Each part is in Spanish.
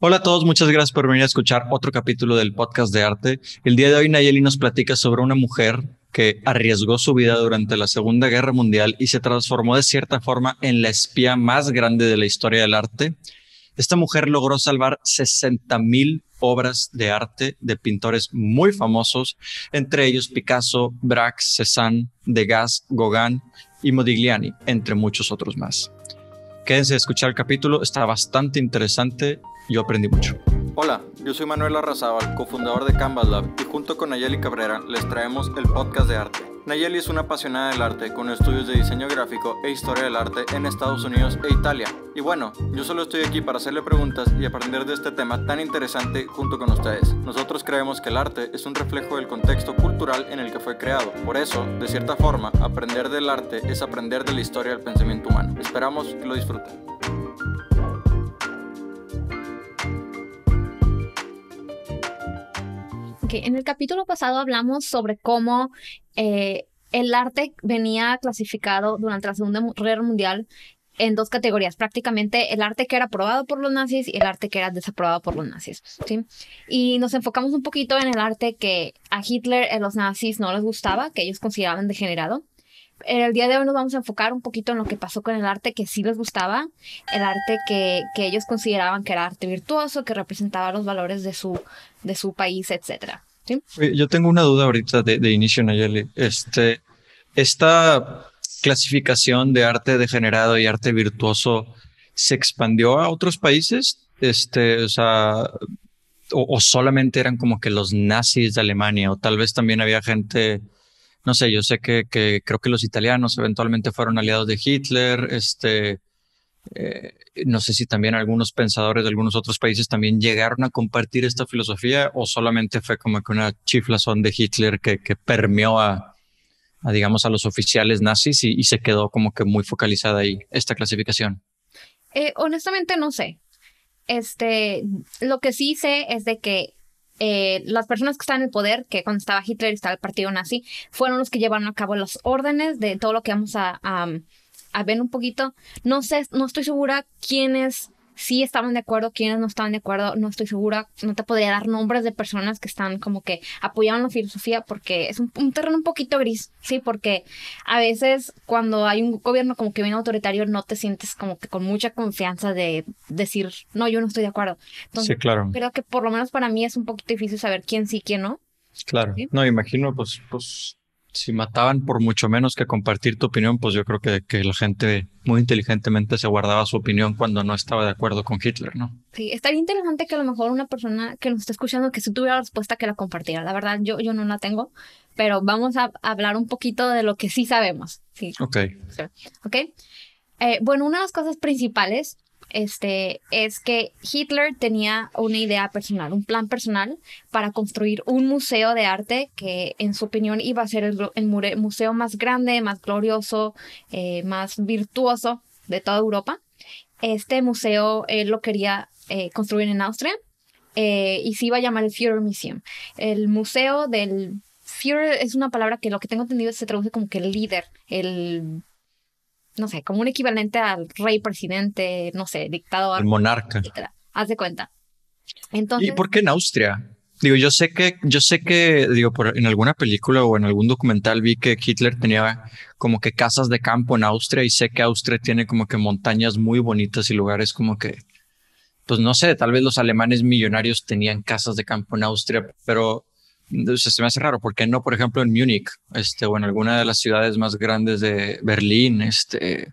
Hola a todos, muchas gracias por venir a escuchar otro capítulo del podcast de arte. El día de hoy Nayeli nos platica sobre una mujer que arriesgó su vida durante la Segunda Guerra Mundial y se transformó de cierta forma en la espía más grande de la historia del arte. Esta mujer logró salvar 60.000 mil obras de arte de pintores muy famosos, entre ellos Picasso, Braque, Cézanne, Degas, Gauguin y Modigliani, entre muchos otros más. Quédense a escuchar el capítulo, está bastante interesante yo aprendí mucho. Hola, yo soy Manuel Arrazábal, cofundador de Canvas Lab, y junto con Nayeli Cabrera les traemos el podcast de arte. Nayeli es una apasionada del arte con estudios de diseño gráfico e historia del arte en Estados Unidos e Italia. Y bueno, yo solo estoy aquí para hacerle preguntas y aprender de este tema tan interesante junto con ustedes. Nosotros creemos que el arte es un reflejo del contexto cultural en el que fue creado. Por eso, de cierta forma, aprender del arte es aprender de la historia del pensamiento humano. Esperamos que lo disfruten. En el capítulo pasado hablamos sobre cómo eh, el arte venía clasificado durante la Segunda Guerra Mundial en dos categorías, prácticamente el arte que era aprobado por los nazis y el arte que era desaprobado por los nazis. ¿sí? Y nos enfocamos un poquito en el arte que a Hitler, a los nazis no les gustaba, que ellos consideraban degenerado. En el día de hoy nos vamos a enfocar un poquito en lo que pasó con el arte que sí les gustaba, el arte que, que ellos consideraban que era arte virtuoso, que representaba los valores de su, de su país, etcétera. Yo tengo una duda ahorita de, inicio, Nayeli. Este, esta clasificación de arte degenerado y arte virtuoso se expandió a otros países, este, o sea, solamente eran como que los nazis de Alemania, o tal vez también había gente, no sé, yo sé que, que creo que los italianos eventualmente fueron aliados de Hitler, este, eh, no sé si también algunos pensadores de algunos otros países también llegaron a compartir esta filosofía o solamente fue como que una chiflazón de Hitler que, permeó a, digamos, a los oficiales nazis y, se quedó como que muy focalizada ahí esta clasificación. Eh, honestamente no sé. Este, lo que sí sé es de que eh, las personas que están en el poder, que cuando estaba Hitler y estaba el partido nazi, fueron los que llevaron a cabo las órdenes de todo lo que vamos a, a ver un poquito. No sé, no estoy segura quiénes sí estaban de acuerdo, quiénes no estaban de acuerdo, no estoy segura, no te podría dar nombres de personas que están como que apoyaban la filosofía porque es un, terreno un poquito gris, sí, porque a veces cuando hay un gobierno como que viene autoritario no te sientes como que con mucha confianza de decir, no, yo no estoy de acuerdo. Entonces, sí, claro. Creo que por lo menos para mí es un poquito difícil saber quién sí, quién no. Claro, no, imagino, pues, pues si mataban por mucho menos que compartir tu opinión, pues yo creo que, que, la gente muy inteligentemente se guardaba su opinión cuando no estaba de acuerdo con Hitler, ¿no? Sí, estaría interesante que a lo mejor una persona que nos está escuchando, que si tuviera la respuesta, que la compartiera. La verdad, yo, yo no la tengo, pero vamos a hablar un poquito de lo que sí sabemos. Sí. Ok. Ok. Eh, bueno, una de las cosas principales este, es que Hitler tenía una idea personal, un plan personal para construir un museo de arte que en su opinión iba a ser el, museo más grande, más glorioso, eh, más virtuoso de toda Europa. Este museo él eh, lo quería eh, construir en Austria y se iba a llamar el Führer Museum, el museo del Führer es una palabra que lo que tengo entendido se traduce como que el líder, el no sé, como un equivalente al rey, presidente, no sé, dictador. El monarca. Haz de cuenta. Entonces, ¿Y por qué en Austria? Digo, yo sé que, yo sé que, digo, por, en alguna película o en algún documental vi que Hitler tenía como que casas de campo en Austria y sé que Austria tiene como que montañas muy bonitas y lugares como que, pues no sé, tal vez los alemanes millonarios tenían casas de campo en Austria, pero entonces, se me hace raro, porque no, por ejemplo, en Múnich, este, o en alguna de las ciudades más grandes de Berlín, este,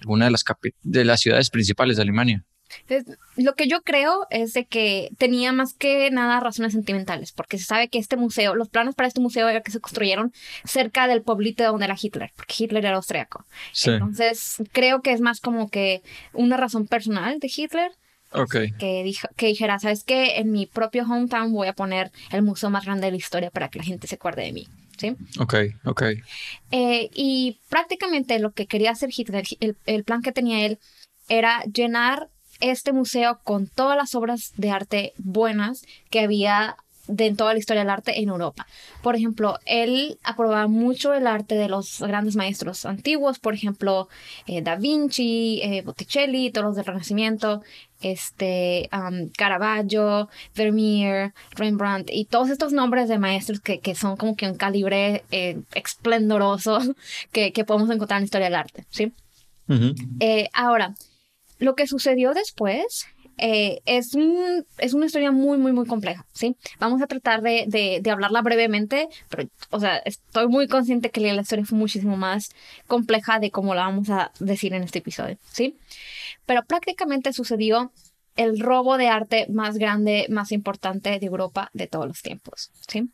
alguna de las, de las ciudades principales de Alemania. lo que yo creo es de que tenía más que nada razones sentimentales, porque se sabe que este museo, los planes para este museo era que se construyeron cerca del pueblito donde era Hitler, porque Hitler era austriaco. Entonces, creo que es más como que una razón personal de Hitler que, dijo, que dijera, ¿sabes que En mi propio hometown voy a poner el museo más grande de la historia para que la gente se acuerde de mí. ¿Sí? Ok, ok. Eh, y prácticamente lo que quería hacer Hitler, el, el plan que tenía él, era llenar este museo con todas las obras de arte buenas que había de toda la historia del arte en Europa. Por ejemplo, él aprobaba mucho el arte de los grandes maestros antiguos, por ejemplo, eh, Da Vinci, eh, Botticelli, todos los del Renacimiento, este, Caravaggio, Vermeer, Rembrandt y todos estos nombres de maestros que, que son como que un calibre eh, esplendoroso que, podemos encontrar en la historia del arte, ¿sí? ahora, lo que sucedió después eh, es, es una historia muy, muy, muy compleja, ¿sí? Vamos a tratar de, hablarla brevemente, pero, o sea, estoy muy consciente que la historia es muchísimo más compleja de cómo la vamos a decir en este episodio, ¿sí? Pero prácticamente sucedió el robo de arte más grande, más importante de Europa de todos los tiempos, ¿sí?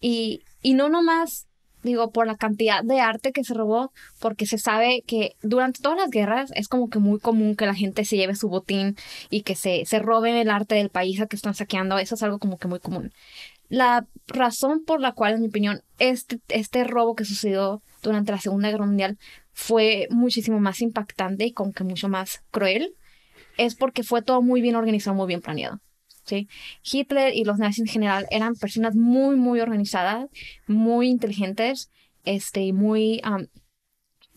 Y, y no nomás digo, por la cantidad de arte que se robó, porque se sabe que durante todas las guerras es como que muy común que la gente se lleve su botín y que se, se roben el arte del país a que están saqueando, eso es algo como que muy común. La razón por la cual, en mi opinión, este, este robo que sucedió durante la Segunda Guerra Mundial fue muchísimo más impactante y como que mucho más cruel, es porque fue todo muy bien organizado, muy bien planeado. ¿sí? Hitler y los nazis en general eran personas muy, muy organizadas, muy inteligentes, este, muy...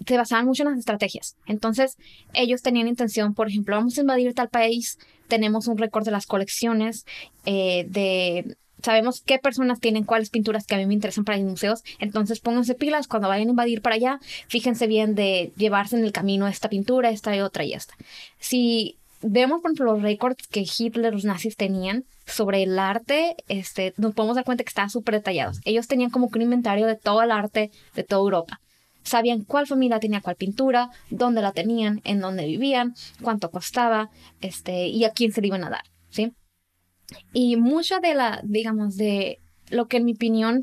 se basaban mucho en las estrategias. Entonces, ellos tenían intención, por ejemplo, vamos a invadir tal país, tenemos un récord de las colecciones, eh, de sabemos qué personas tienen cuáles pinturas que a mí me interesan para mis museos. Entonces pónganse pilas cuando vayan a invadir para allá. Fíjense bien de llevarse en el camino esta pintura, esta y otra y esta. Si vemos, por ejemplo, los récords que Hitler, los nazis tenían sobre el arte, este, nos podemos dar cuenta que estaban súper detallados. Ellos tenían como que un inventario de todo el arte de toda Europa. Sabían cuál familia tenía cuál pintura, dónde la tenían, en dónde vivían, cuánto costaba, este, y a quién se le iban a dar, ¿sí? Y mucha de la, digamos, de lo que en mi opinión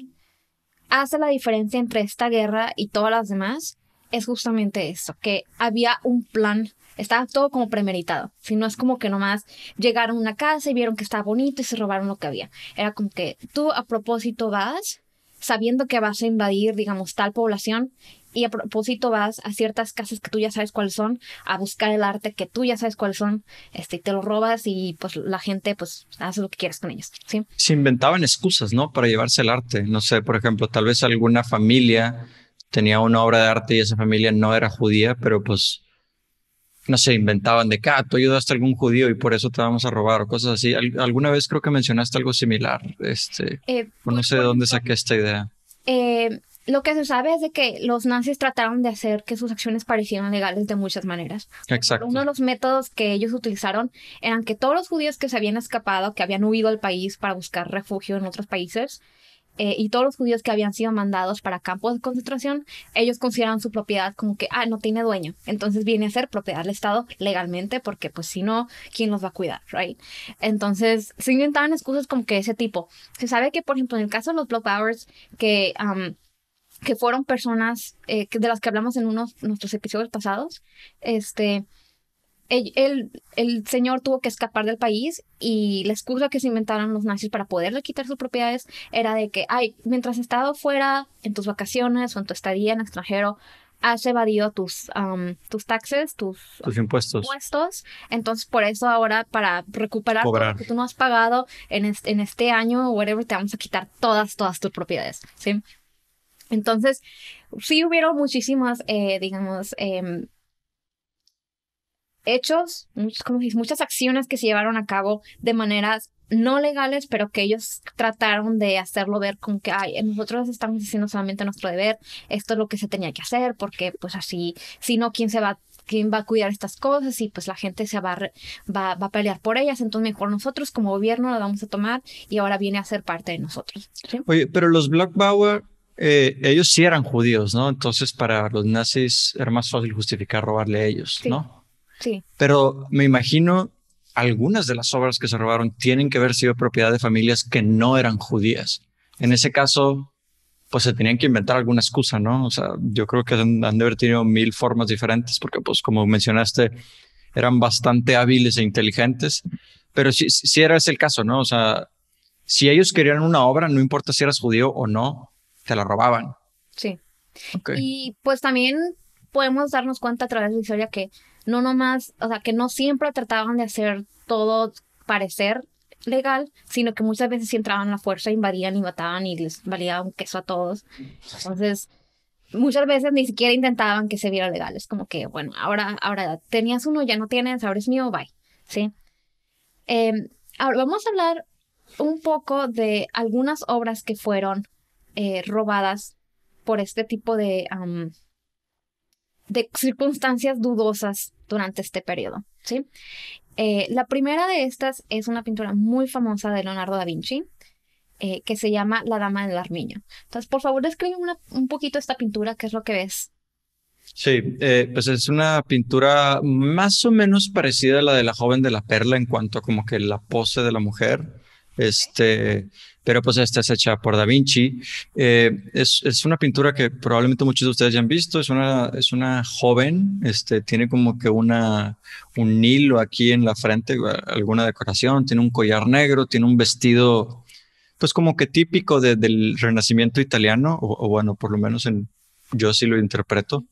hace la diferencia entre esta guerra y todas las demás es justamente esto, que había un plan estaba todo como premeditado. Si no es como que nomás llegaron a una casa y vieron que estaba bonito y se robaron lo que había. Era como que tú a propósito vas sabiendo que vas a invadir, digamos, tal población y a propósito vas a ciertas casas que tú ya sabes cuáles son, a buscar el arte que tú ya sabes cuáles son, este, y te lo robas y pues la gente pues hace lo que quieras con ellos, ¿sí? Se inventaban excusas, ¿no? Para llevarse el arte. No sé, por ejemplo, tal vez alguna familia tenía una obra de arte y esa familia no era judía, pero pues no sé, inventaban de que, ah, tú ayudaste a algún judío y por eso te vamos a robar o cosas así. alguna vez creo que mencionaste algo similar, este, eh, no pues, sé de dónde saqué esta idea. Eh, lo que se sabe es de que los nazis trataron de hacer que sus acciones parecieran legales de muchas maneras. Exacto. Uno de los métodos que ellos utilizaron eran que todos los judíos que se habían escapado, que habían huido al país para buscar refugio en otros países, eh, y todos los judíos que habían sido mandados para campos de concentración, ellos consideran su propiedad como que, ah, no tiene dueño. Entonces viene a ser propiedad del Estado legalmente porque pues si no, ¿quién los va a cuidar? Right? Entonces se inventaban excusas como que ese tipo. Se sabe que, por ejemplo, en el caso de los Block que... que fueron personas eh, de las que hablamos en unos nuestros episodios pasados, este, el, el, señor tuvo que escapar del país y la excusa que se inventaron los nazis para poderle quitar sus propiedades era de que, ay, mientras has estado fuera en tus vacaciones o en tu estadía en extranjero, has evadido tus, tus taxes, tus, impuestos. Entonces, por eso ahora, para recuperar lo que tú no has pagado en, este, en este año o whatever, te vamos a quitar todas, todas tus propiedades, ¿sí? Entonces, sí hubieron muchísimas, eh, digamos, em, hechos, muchos, como muchas acciones que se llevaron a cabo de maneras no legales, pero que ellos trataron de hacerlo ver con que, ay, nosotros estamos haciendo solamente nuestro deber, esto es lo que se tenía que hacer, porque pues así, si no, ¿quién se va? ¿Quién va a cuidar estas cosas? Y pues la gente se va, va, a pelear por ellas. Entonces mejor nosotros como gobierno la vamos a tomar y ahora viene a ser parte de nosotros. Oye, pero los Blockbauer, eh, ellos sí eran judíos, ¿no? Entonces para los nazis era más fácil justificar robarle a ellos, ¿no? Pero me imagino algunas de las obras que se robaron tienen que haber sido propiedad de familias que no eran judías. En ese caso, pues se tenían que inventar alguna excusa, ¿no? O sea, yo creo que han, de haber tenido mil formas diferentes porque, pues, como mencionaste, eran bastante hábiles e inteligentes. Pero si, si era ese el caso, ¿no? O sea, si ellos querían una obra, no importa si eras judío o no, te la robaban. Sí. Y pues también podemos darnos cuenta a través de la historia que no nomás, o sea, que no siempre trataban de hacer todo parecer legal, sino que muchas veces sí entraban a la fuerza, invadían y mataban y les valía un queso a todos. Entonces, muchas veces ni siquiera intentaban que se viera legal. Es como que, bueno, ahora, ahora tenías uno, ya no tienes, ahora es mío, bye. ¿Sí? Em, ahora vamos a hablar un poco de algunas obras que fueron eh, robadas por este tipo de, de circunstancias dudosas durante este periodo. ¿sí? Eh, la primera de estas es una pintura muy famosa de Leonardo da Vinci, eh, que se llama La Dama del Armiño. Entonces, por favor, describe un poquito esta pintura, qué es lo que ves. Sí, eh, pues es una pintura más o menos parecida a la de la joven de la perla en cuanto a como que la pose de la mujer. Este, pero pues esta es hecha por Da Vinci. Eh, es, es, una pintura que probablemente muchos de ustedes ya han visto. Es una, es una joven, este, tiene como que una, un hilo aquí en la frente, alguna decoración, tiene un collar negro, tiene un vestido, pues como que típico del renacimiento italiano, o, bueno, por lo menos en, yo así lo interpreto,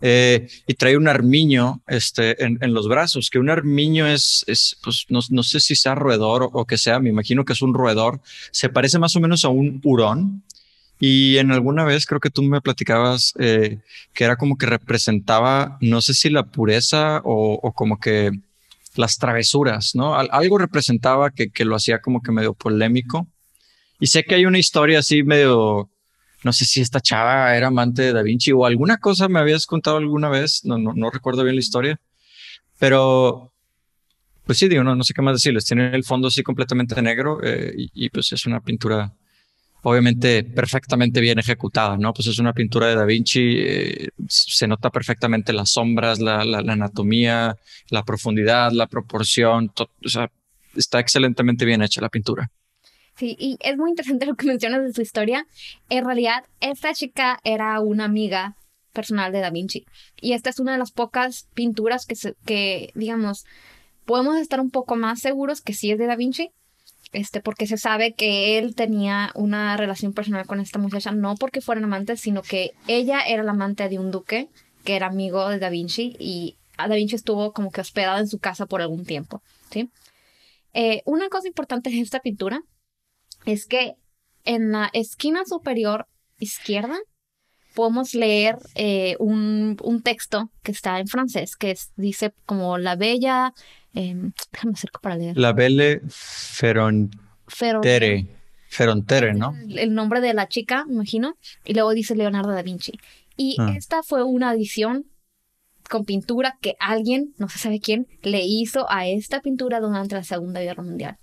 eh, y trae un armiño este, en, los brazos, que un armiño es, pues, no, sé si sea roedor o, que sea, me imagino que es un roedor, se parece más o menos a un hurón, y en alguna vez creo que tú me platicabas eh, que era como que representaba, no sé si la pureza o, como que las travesuras, ¿no? algo representaba que, que lo hacía como que medio polémico. Y sé que hay una historia así medio no sé si esta chava era amante de Da Vinci o alguna cosa me habías contado alguna vez, no, no, recuerdo bien la historia, pero pues sí, digo, no, no sé qué más decirles, tiene el fondo así completamente negro eh, y, pues es una pintura obviamente perfectamente bien ejecutada, ¿no? Pues es una pintura de Da Vinci, eh, se nota perfectamente las sombras, la, la anatomía, la profundidad, la proporción, o sea, está excelentemente bien hecha la pintura. Sí, y es muy interesante lo que mencionas de su historia. En realidad, esta chica era una amiga personal de Da Vinci. Y esta es una de las pocas pinturas que, que digamos, podemos estar un poco más seguros que sí es de Da Vinci. Este, porque se sabe que él tenía una relación personal con esta muchacha, no porque fueran amantes, sino que ella era la amante de un duque que era amigo de Da Vinci y Da Vinci estuvo como que hospedado en su casa por algún tiempo, ¿sí? Eh, una cosa importante en esta pintura es que en la esquina superior izquierda podemos leer eh, un, texto que está en francés, que dice como la bella, em, déjame acercar para leer. La belle ferontere. Ferontere, ¿no? El, nombre de la chica, imagino, y luego dice Leonardo da Vinci. Y ah. esta fue una edición con pintura que alguien, no se sabe quién, le hizo a esta pintura durante la Segunda Guerra Mundial.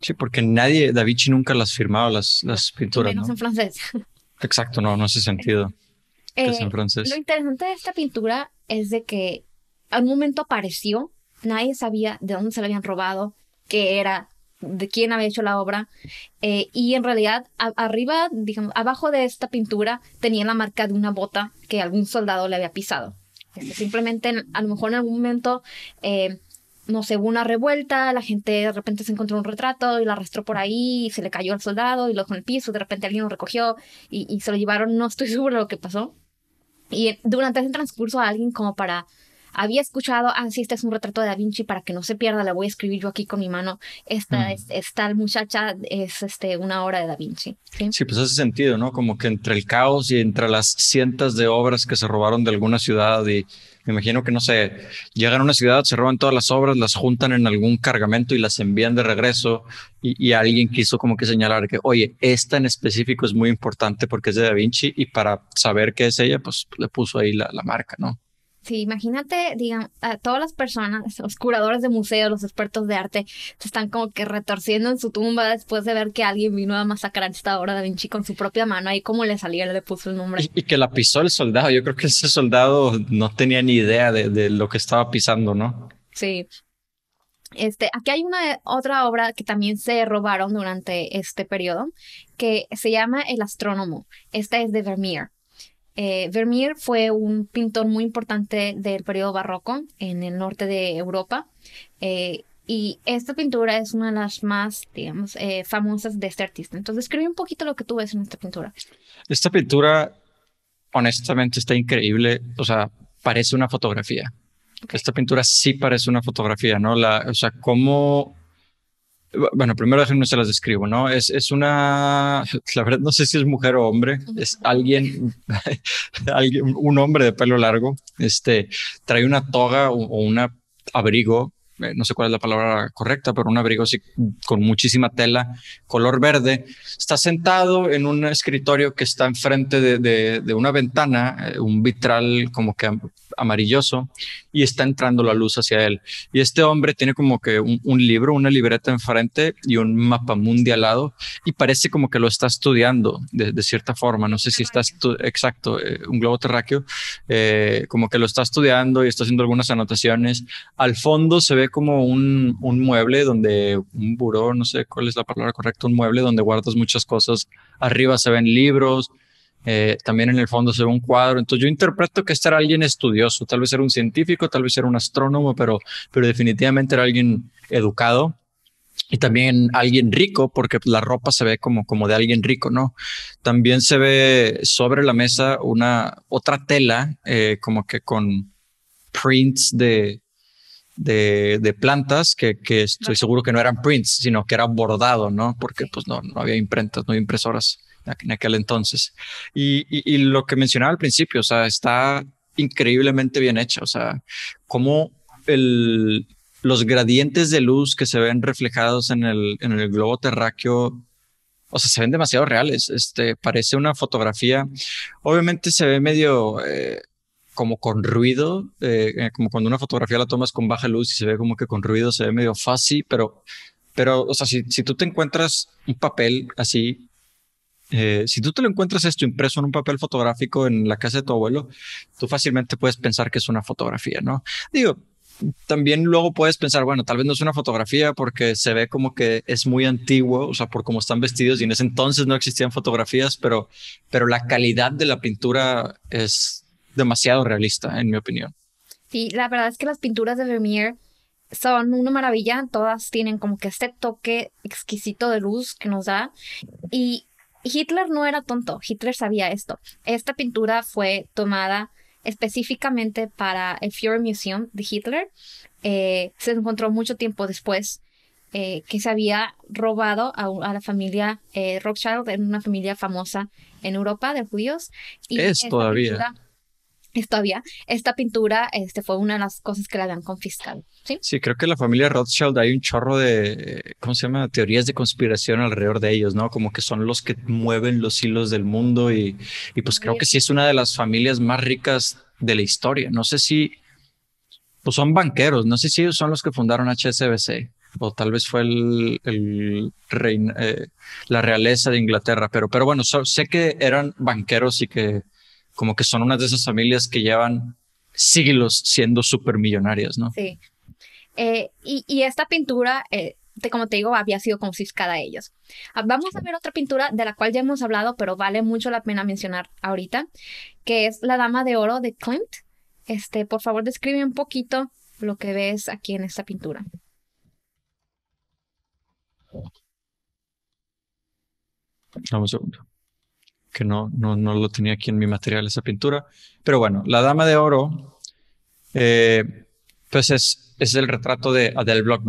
Sí, porque nadie, Da Vinci nunca las firmaba, las, las no, pinturas. ¿no? menos en francés. Exacto, no, no hace sentido. es en eh, francés. Lo interesante de esta pintura es de que al momento apareció, nadie sabía de dónde se la habían robado, qué era, de quién había hecho la obra. Eh, y en realidad, arriba, digamos, abajo de esta pintura, tenía la marca de una bota que algún soldado le había pisado. Este, simplemente, a lo mejor en algún momento, eh, no sé, hubo una revuelta, la gente de repente se encontró un retrato y lo arrastró por ahí y se le cayó al soldado y lo dejó en el piso, de repente alguien lo recogió y, se lo llevaron, no estoy segura de lo que pasó. Y eh, durante ese transcurso alguien como para había escuchado, ah, sí, este es un retrato de Da Vinci para que no se pierda, la voy a escribir yo aquí con mi mano. Esta, mm. es, esta muchacha es este, una obra de Da Vinci. ¿sí? pues hace sentido, ¿no? Como que entre el caos y entre las cientos de obras que se robaron de alguna ciudad y me imagino que no sé, llegan a una ciudad, se roban todas las obras, las juntan en algún cargamento y las envían de regreso y, alguien quiso como que señalar que, oye, esta en específico es muy importante porque es de Da Vinci y para saber qué es ella, pues le puso ahí la marca, ¿no? Sí, imagínate, digan, a todas las personas, los curadores de museos, los expertos de arte, se están como que retorciendo en su tumba después de ver que alguien vino a masacrar esta obra de Vinci con su propia mano. Ahí como le salía, le puso el nombre. Y, que la pisó el soldado. Yo creo que ese soldado no tenía ni idea de, lo que estaba pisando, ¿no? Sí. Este, aquí hay una otra obra que también se robaron durante este periodo, que se llama El astrónomo. Esta es de Vermeer. Eh, Vermeer fue un pintor muy importante del periodo barroco en el norte de Europa. Eh, y esta pintura es una de las más, digamos, eh, famosas de este artista. Entonces, escribe un poquito lo que tú ves en esta pintura. Esta pintura, honestamente, está increíble. O sea, parece una fotografía. Esta pintura sí parece una fotografía, ¿no? La, o sea, cómo bueno, primero no se las describo, ¿no? Es, una, la verdad no sé si es mujer o hombre, es alguien, un hombre de pelo largo, este, trae una toga o un abrigo eh, no sé cuál es la palabra correcta, pero un abrigo así con muchísima tela, color verde, está sentado en un escritorio que está enfrente de, una ventana, eh, un vitral como que amarilloso, y está entrando la luz hacia él. Y este hombre tiene como que un, libro, una libreta enfrente y un mapa mundial al lado, y parece como que lo está estudiando de, cierta forma. No sé si está exacto, eh, un globo terráqueo, como que lo está estudiando y está haciendo algunas anotaciones. Al fondo se ve como un, un, mueble donde, un buró, no sé cuál es la palabra correcta, un mueble donde guardas muchas cosas. Arriba se ven libros, eh, también en el fondo se ve un cuadro. Entonces yo interpreto que este era alguien estudioso, tal vez era un científico, tal vez era un astrónomo, pero, pero definitivamente era alguien educado y también alguien rico, porque la ropa se ve como, como de alguien rico, ¿no? También se ve sobre la mesa una otra tela, eh, como que con prints de, de, plantas que, estoy seguro que no eran prints, sino que era bordado, ¿no? Porque pues no, no había imprentas, no había impresoras en aquel entonces. Y, lo que mencionaba al principio, o sea, está increíblemente bien hecha, o sea, cómo el, los gradientes de luz que se ven reflejados en el, en el globo terráqueo o sea, se ven demasiado reales. Este parece una fotografía. Obviamente se ve medio eh, como con ruido, eh, eh, como cuando una fotografía la tomas con baja luz y se ve como que con ruido, se ve medio fácil pero, pero o sea, si, tú te encuentras un papel así, eh, si tú te lo encuentras esto impreso en un papel fotográfico en la casa de tu abuelo, tú fácilmente puedes pensar que es una fotografía, ¿no? Digo, también luego puedes pensar, bueno, tal vez no es una fotografía porque se ve como que es muy antiguo, o sea, por cómo están vestidos y en ese entonces no existían fotografías, pero, pero la calidad de la pintura es demasiado realista, en mi opinión. Sí, la verdad es que las pinturas de Vermeer son una maravilla, todas tienen como que este toque exquisito de luz que nos da. Y Hitler no era tonto, Hitler sabía esto. Esta pintura fue tomada específicamente para el Führer Museum de Hitler. Eh, se encontró mucho tiempo después eh, que se había robado a, la familia eh, Rothschild, en una familia famosa en Europa de judíos. Y es todavía todavía, esta pintura este, fue una de las cosas que la habían confiscado. ¿sí? sí, creo que la familia Rothschild hay un chorro de, ¿cómo se llama? Teorías de conspiración alrededor de ellos, ¿no? Como que son los que mueven los hilos del mundo y, pues creo que sí es una de las familias más ricas de la historia. No sé si, pues son banqueros, no sé si ellos son los que fundaron HSBC o tal vez fue el, el eh, la realeza de Inglaterra, pero, pero bueno, sé que eran banqueros y que como que son unas de esas familias que llevan siglos siendo millonarias, ¿no? Sí. Eh, y, esta pintura, eh, como te digo, había sido confiscada a ellos. Ah, vamos a ver otra pintura de la cual ya hemos hablado, pero vale mucho la pena mencionar ahorita, que es La Dama de Oro de Klimt. Este, por favor, describe un poquito lo que ves aquí en esta pintura. Dame un segundo que no, no, lo tenía aquí en mi material esa pintura. Pero bueno, La Dama de Oro, eh, pues es, el retrato de Adele bloch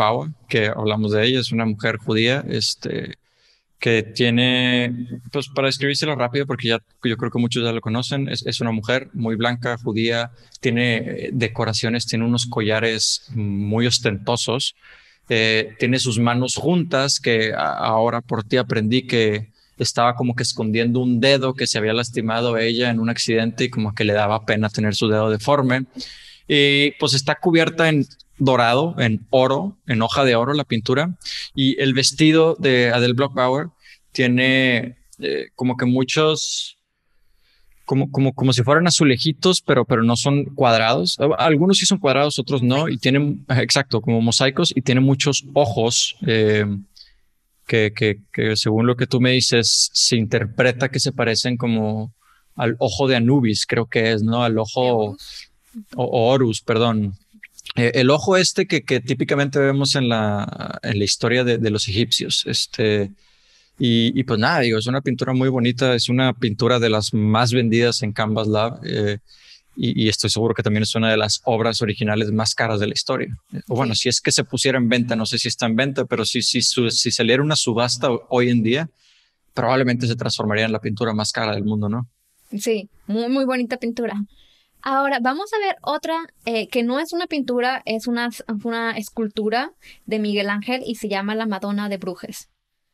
que hablamos de ella, es una mujer judía, este, que tiene, pues para escribírselo rápido, porque ya yo creo que muchos ya lo conocen, es, una mujer muy blanca, judía, tiene eh, decoraciones, tiene unos collares muy ostentosos, eh, tiene sus manos juntas, que ahora por ti aprendí que estaba como que escondiendo un dedo que se había lastimado ella en un accidente y como que le daba pena tener su dedo deforme. Y pues está cubierta en dorado, en oro, en hoja de oro la pintura. Y el vestido de Adele Blockbauer tiene eh, como que muchos como, como, como si fueran azulejitos, pero, pero no son cuadrados. Ah, algunos sí son cuadrados, otros no, y tienen, exacto, como mosaicos, y tienen muchos ojos eh, que, según lo que tú me dices, se interpreta que se parecen como al ojo de Anubis, creo que es, ¿no? Al ojo o, Horus, perdón. Eh, el ojo este que, típicamente vemos en la, en la historia de, los egipcios. Este, y, y, pues nada, digo, es una pintura muy bonita, es una pintura de las más vendidas en Canvas Lab. Eh, y, estoy seguro que también es una de las obras originales más caras de la historia. Eh, bueno, si es que se pusiera en venta, no sé si está en venta, pero si, si, si saliera una subasta hoy en día, probablemente se transformaría en la pintura más cara del mundo, ¿no? Sí, muy, muy bonita pintura. Ahora vamos a ver otra eh, que no es una pintura, es una, una escultura de Miguel Ángel y se llama La Madonna de Brujes.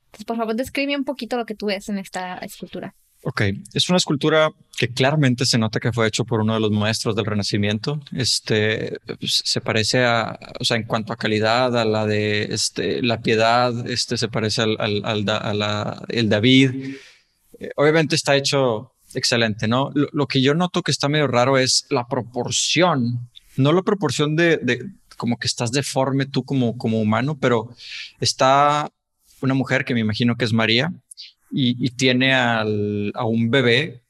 Entonces, por favor, describe un poquito lo que tú ves en esta escultura. Ok, es una escultura que claramente se nota que fue hecho por uno de los maestros del Renacimiento. Este pues, se parece a, o sea, en cuanto a calidad, a la de este, la piedad, este se parece al, el David. Eh, obviamente está hecho excelente, ¿no? Lo, que yo noto que está medio raro es la proporción, no la proporción de, de como que estás deforme tú como, como humano, pero está una mujer que me imagino que es María, y, tiene al, a un bebé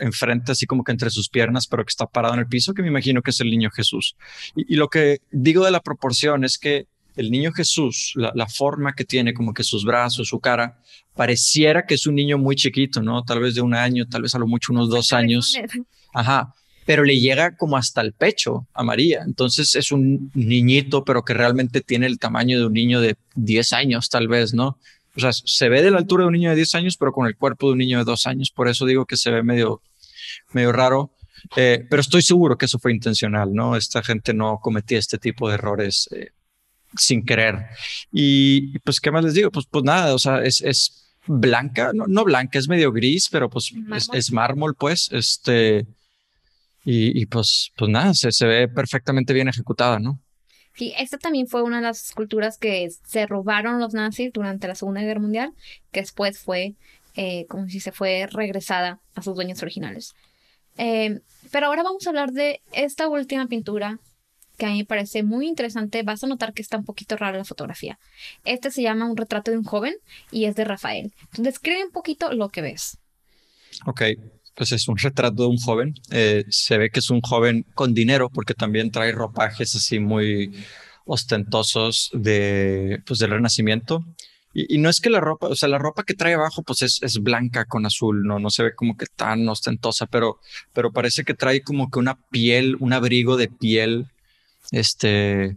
enfrente, así como que entre sus piernas, pero que está parado en el piso, que me imagino que es el niño Jesús. Y, lo que digo de la proporción es que el niño Jesús, la, la, forma que tiene, como que sus brazos, su cara, pareciera que es un niño muy chiquito, ¿no? Tal vez de un año, tal vez a lo mucho unos dos años. Ajá, pero le llega como hasta el pecho a María. Entonces es un niñito, pero que realmente tiene el tamaño de un niño de 10 años, tal vez, ¿no? o sea, se ve de la altura de un niño de 10 años, pero con el cuerpo de un niño de 2 años, por eso digo que se ve medio, medio raro. Eh, pero estoy seguro que eso fue intencional, ¿no? Esta gente no cometía este tipo de errores eh, sin querer. Y, pues, ¿qué más les digo? Pues, pues nada, o sea, es, es blanca, no, no, blanca, es medio gris, pero pues Es, mármol, pues, este, y, y pues, pues nada, se, ve perfectamente bien ejecutada, ¿no? esta también fue una de las esculturas que se robaron los nazis durante la Segunda Guerra Mundial, que después fue, eh, como si se fue regresada a sus dueños originales. Eh, pero ahora vamos a hablar de esta última pintura que a mí me parece muy interesante. Vas a notar que está un poquito rara la fotografía. Este se llama Un retrato de un joven y es de Rafael. Entonces, describe un poquito lo que ves. Ok, pues es un retrato de un joven. Eh, se ve que es un joven con dinero porque también trae ropajes así muy ostentosos de, pues del Renacimiento. Y, no es que la ropa, o sea, la ropa que trae abajo, pues es, blanca con azul, ¿no? No se ve como que tan ostentosa, pero, pero parece que trae como que una piel, un abrigo de piel, este,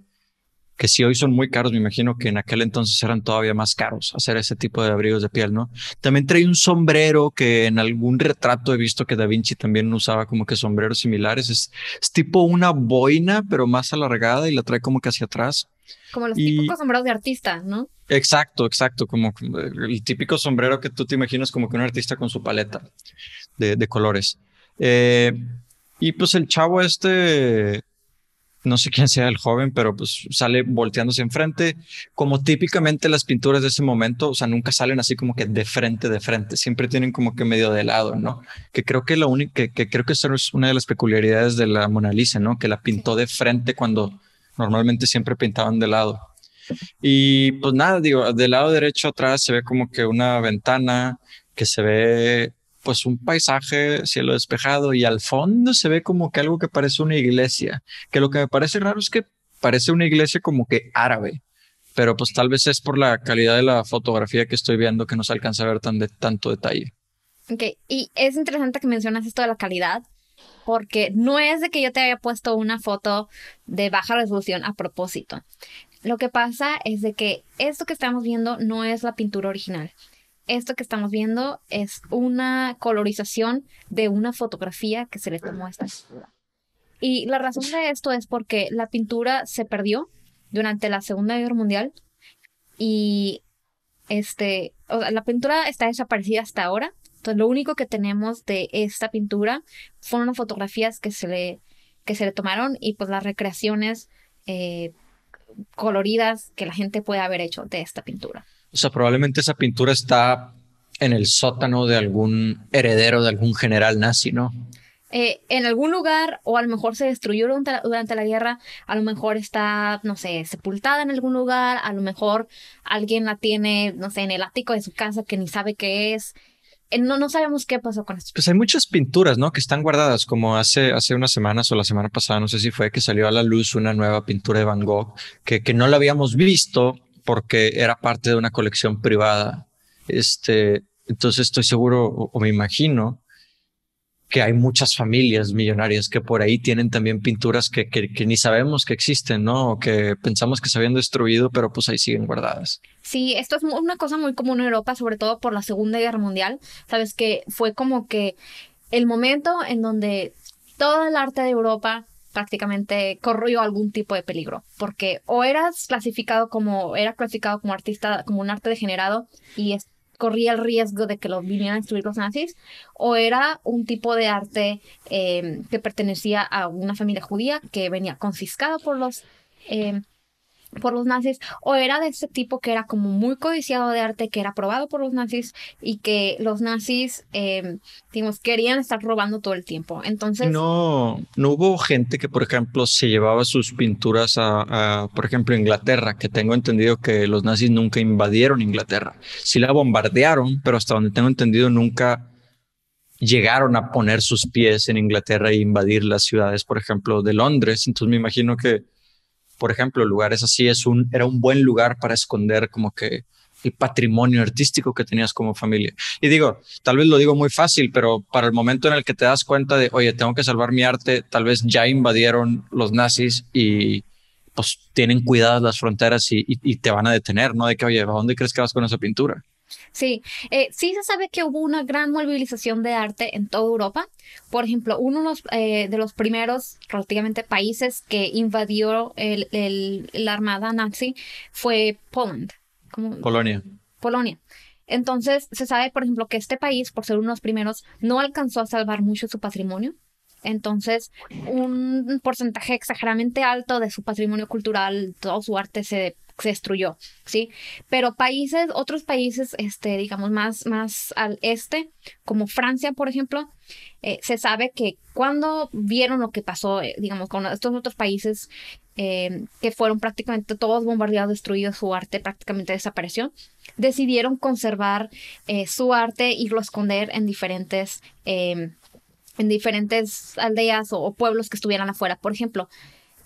que si hoy son muy caros, me imagino que en aquel entonces eran todavía más caros hacer ese tipo de abrigos de piel, ¿no? También trae un sombrero que en algún retrato he visto que Da Vinci también usaba como que sombreros similares. Es, tipo una boina, pero más alargada y la trae como que hacia atrás. Como los típicos sombreros de artistas, ¿no? Exacto, exacto, como el típico sombrero que tú te imaginas como que un artista con su paleta de, colores. Eh, y pues el chavo este no sé quién sea el joven, pero pues sale volteándose enfrente, como típicamente las pinturas de ese momento, o sea, nunca salen así como que de frente, de frente, siempre tienen como que medio de lado, ¿no? Que creo que la único, que, creo que eso es una de las peculiaridades de la Mona Lisa, ¿no? Que la pintó de frente cuando normalmente siempre pintaban de lado. Y pues nada, digo, del lado derecho atrás se ve como que una ventana que se ve pues un paisaje, cielo despejado y al fondo se ve como que algo que parece una iglesia, que lo que me parece raro es que parece una iglesia como que árabe, pero pues tal vez es por la calidad de la fotografía que estoy viendo que no se alcanza a ver tan de, tanto detalle. Ok, y es interesante que mencionas esto de la calidad, porque no es de que yo te haya puesto una foto de baja resolución a propósito. Lo que pasa es de que esto que estamos viendo no es la pintura original esto que estamos viendo es una colorización de una fotografía que se le tomó a esta pintura. Y la razón de esto es porque la pintura se perdió durante la Segunda Guerra Mundial y este, la pintura está desaparecida hasta ahora. Entonces lo único que tenemos de esta pintura fueron las fotografías que se le, que se le tomaron y pues las recreaciones eh, coloridas que la gente puede haber hecho de esta pintura. O sea, probablemente esa pintura está en el sótano de algún heredero de algún general nazi, ¿no? Eh, en algún lugar, o a lo mejor se destruyó durante la, guerra, a lo mejor está, no sé, sepultada en algún lugar, a lo mejor alguien la tiene, no sé, en el ático de su casa que ni sabe qué es. Eh, no, no sabemos qué pasó con esto. Pues hay muchas pinturas, ¿no? Que están guardadas, como hace, hace unas semanas o la semana pasada, no sé si fue, que salió a la luz una nueva pintura de Van Gogh, que, que no la habíamos visto porque era parte de una colección privada. Este, entonces estoy seguro o, me imagino que hay muchas familias millonarias que por ahí tienen también pinturas que, ni sabemos que existen, ¿no? O que pensamos que se habían destruido, pero pues ahí siguen guardadas. Sí, esto es una cosa muy común en Europa, sobre todo por la Segunda Guerra Mundial. Sabes que fue como que el momento en donde todo el arte de Europa prácticamente corrió algún tipo de peligro, porque o eras clasificado como, era clasificado como artista, como un arte degenerado y corría el riesgo de que lo vinieran a destruir los nazis, o era un tipo de arte eh, que pertenecía a una familia judía que venía confiscado por los eh, por los nazis o era de este tipo que era como muy codiciado de arte, que era aprobado por los nazis y que los nazis, em, digamos, querían estar robando todo el tiempo. Entonces... No, no hubo gente que, por ejemplo, se llevaba sus pinturas a, a, por ejemplo, Inglaterra, que tengo entendido que los nazis nunca invadieron Inglaterra. Sí la bombardearon, pero hasta donde tengo entendido nunca llegaron a poner sus pies en Inglaterra e invadir las ciudades, por ejemplo, de Londres. Entonces me imagino que por ejemplo, lugares así es un, era un buen lugar para esconder como que el patrimonio artístico que tenías como familia. Y digo, tal vez lo digo muy fácil, pero para el momento en el que te das cuenta de, oye, tengo que salvar mi arte, tal vez ya invadieron los nazis y pues tienen cuidadas las fronteras y, te van a detener, ¿no? De que, oye, ¿a dónde crees que vas con esa pintura? Sí, eh, sí se sabe que hubo una gran movilización de arte en toda Europa. Por ejemplo, uno de los, eh, primeros relativamente países que invadió la armada nazi fue Polonia. Polonia. Entonces, se sabe, por ejemplo, que este país, por ser uno de los primeros, no alcanzó a salvar mucho su patrimonio. Entonces, un porcentaje exageradamente alto de su patrimonio cultural, todo su arte se se destruyó, ¿sí? Pero países, otros países, este, digamos, más, más al este, como Francia, por ejemplo, eh, se sabe que cuando vieron lo que pasó, eh, digamos, con estos otros países em, que fueron prácticamente todos bombardeados, destruidos, su arte prácticamente desapareció, decidieron conservar eh, su arte y lo esconder en diferentes em, en diferentes aldeas o, pueblos que estuvieran afuera. Por ejemplo,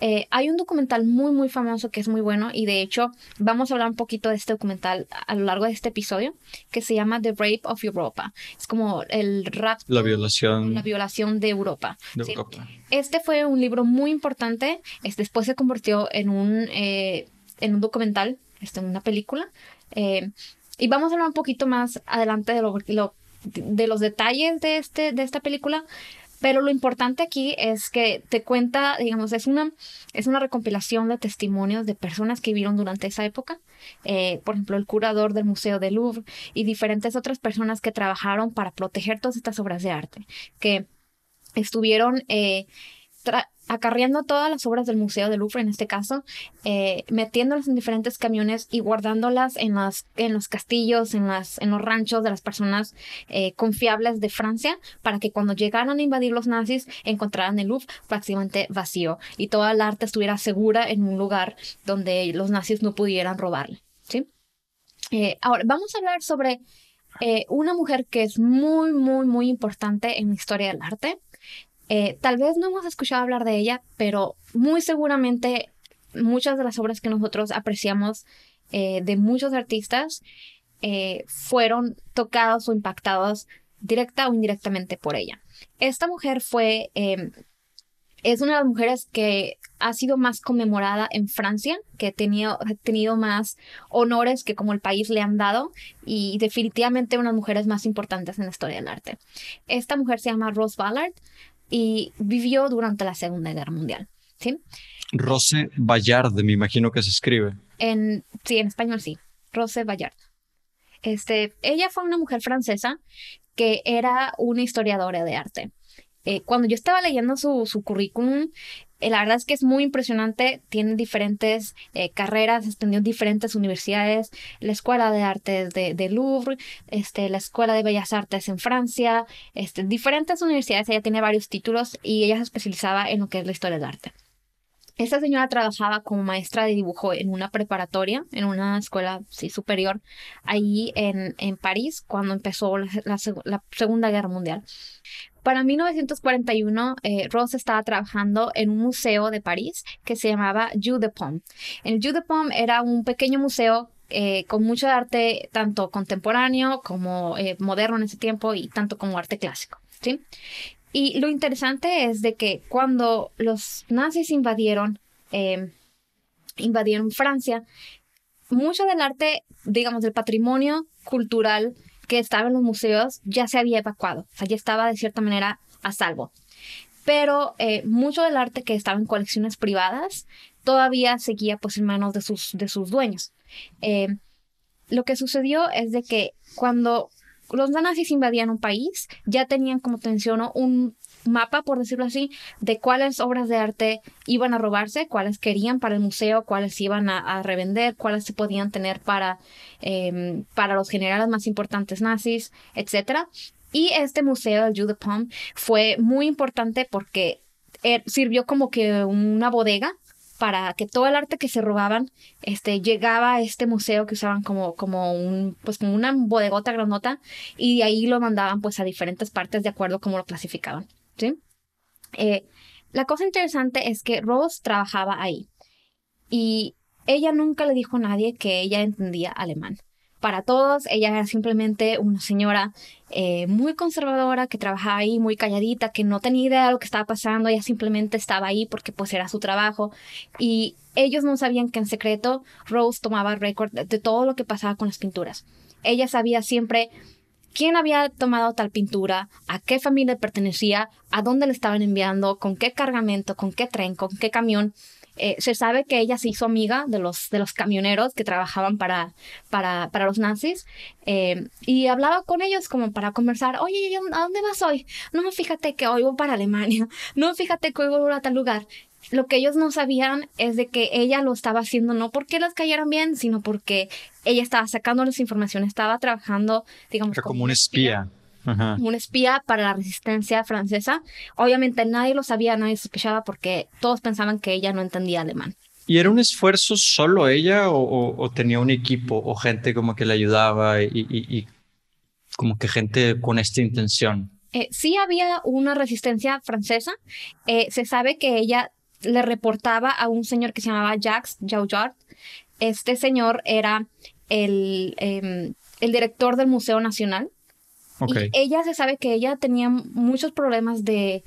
eh, hay un documental muy, muy famoso que es muy bueno y de hecho vamos a hablar un poquito de este documental a lo largo de este episodio que se llama The Rape of Europa. Es como el rap. La violación. La violación de Europa. Este fue un libro muy importante. después se convirtió en un, eh, en un documental, este, en una película. Eh, y vamos a hablar un poquito más adelante de, lo, de los detalles de, este, de esta película. Pero lo importante aquí es que te cuenta, digamos, es una, es una recompilación de testimonios de personas que vivieron durante esa época. Eh, por ejemplo, el curador del Museo del Louvre y diferentes otras personas que trabajaron para proteger todas estas obras de arte, que estuvieron... Eh, acarreando todas las obras del Museo del Louvre en este caso, eh, metiéndolas en diferentes camiones y guardándolas en, las, en los castillos, en, las, en los ranchos de las personas eh, confiables de Francia, para que cuando llegaran a invadir los nazis encontraran el Louvre prácticamente vacío y toda la arte estuviera segura en un lugar donde los nazis no pudieran robarle. ¿sí? Eh, ahora, vamos a hablar sobre una mujer que es muy, muy, muy importante en la historia del arte. Eh, tal vez no hemos escuchado hablar de ella, pero muy seguramente muchas de las obras que nosotros apreciamos eh, de muchos artistas eh, fueron tocadas o impactadas directa o indirectamente por ella. Esta mujer fue, em, es una de las mujeres que ha sido más conmemorada en Francia, que ha tenido, ha tenido más honores que como el país le han dado y definitivamente una de las mujeres más importantes en la historia del arte. Esta mujer se llama Rose Ballard y vivió durante la Segunda Guerra Mundial. ¿sí? Rose Ballard, me imagino que se escribe. En, sí, en español sí, Rose Ballard. Este, ella fue una mujer francesa que era una historiadora de arte. Eh, cuando yo estaba leyendo su, currículum, eh, la verdad es que es muy impresionante, tiene diferentes eh, carreras, estudió diferentes universidades, la Escuela de Artes de, Louvre, este, la Escuela de Bellas Artes en Francia, este, diferentes universidades, ella tiene varios títulos y ella se especializaba en lo que es la historia del arte. Esta señora trabajaba como maestra de dibujo en una preparatoria, en una escuela sí, superior, ahí en, París, cuando empezó la Segunda Guerra Mundial. Para 1941, eh, Ross Rose estaba trabajando en un museo de París que se llamaba Jeu de Pomme. El Jeu de Pomme era un pequeño museo eh, con mucho arte, tanto contemporáneo como eh, moderno en ese tiempo y tanto como arte clásico. ¿sí? Y lo interesante es de que cuando los nazis invadieron, em, invadieron Francia, mucho del arte, digamos, del patrimonio cultural que estaba en los museos ya se había evacuado, o sea, ya estaba de cierta manera a salvo. Pero eh, mucho del arte que estaba en colecciones privadas todavía seguía pues en manos de sus, de sus dueños. Eh, lo que sucedió es de que cuando los nazis invadían un país, ya tenían, como te un mapa, por decirlo así, de cuáles obras de arte iban a robarse, cuáles querían para el museo, cuáles iban a, revender, cuáles se podían tener para, em, para los generales más importantes nazis, etc. Y este museo, el Jude Palm, fue muy importante porque eh, sirvió como que una bodega para que todo el arte que se robaban este, llegaba a este museo que usaban como, como, un, pues, como una bodegota granota y de ahí lo mandaban pues a diferentes partes de acuerdo a cómo lo clasificaban. ¿sí? Eh, la cosa interesante es que Rose trabajaba ahí y ella nunca le dijo a nadie que ella entendía alemán. Para todos, ella era simplemente una señora eh, muy conservadora que trabajaba ahí, muy calladita, que no tenía idea de lo que estaba pasando, ella simplemente estaba ahí porque pues era su trabajo. Y ellos no sabían que en secreto Rose tomaba récord de todo lo que pasaba con las pinturas. Ella sabía siempre quién había tomado tal pintura, a qué familia pertenecía, a dónde le estaban enviando, con qué cargamento, con qué tren, con qué camión. Eh, se sabe que ella se hizo amiga de los, de los camioneros que trabajaban para, para, para los nazis eh, y hablaba con ellos como para conversar, oye, ¿a dónde vas hoy? No, fíjate que hoy voy para Alemania, no, fíjate que hoy voy a tal lugar lo que ellos no sabían es de que ella lo estaba haciendo no porque las cayeron bien, sino porque ella estaba sacando las informaciones, estaba trabajando, digamos, como, un espía. Como un espía para la resistencia francesa. Obviamente nadie lo sabía, nadie sospechaba porque todos pensaban que ella no entendía alemán. ¿Y era un esfuerzo solo ella o, tenía un equipo o gente como que le ayudaba y, como que gente con esta intención? Eh, sí había una resistencia francesa. Eh, se sabe que ella le reportaba a un señor que se llamaba Jax, Jaujard. Este señor era el, em, el director del Museo Nacional. Y ella se sabe que ella tenía muchos problemas de,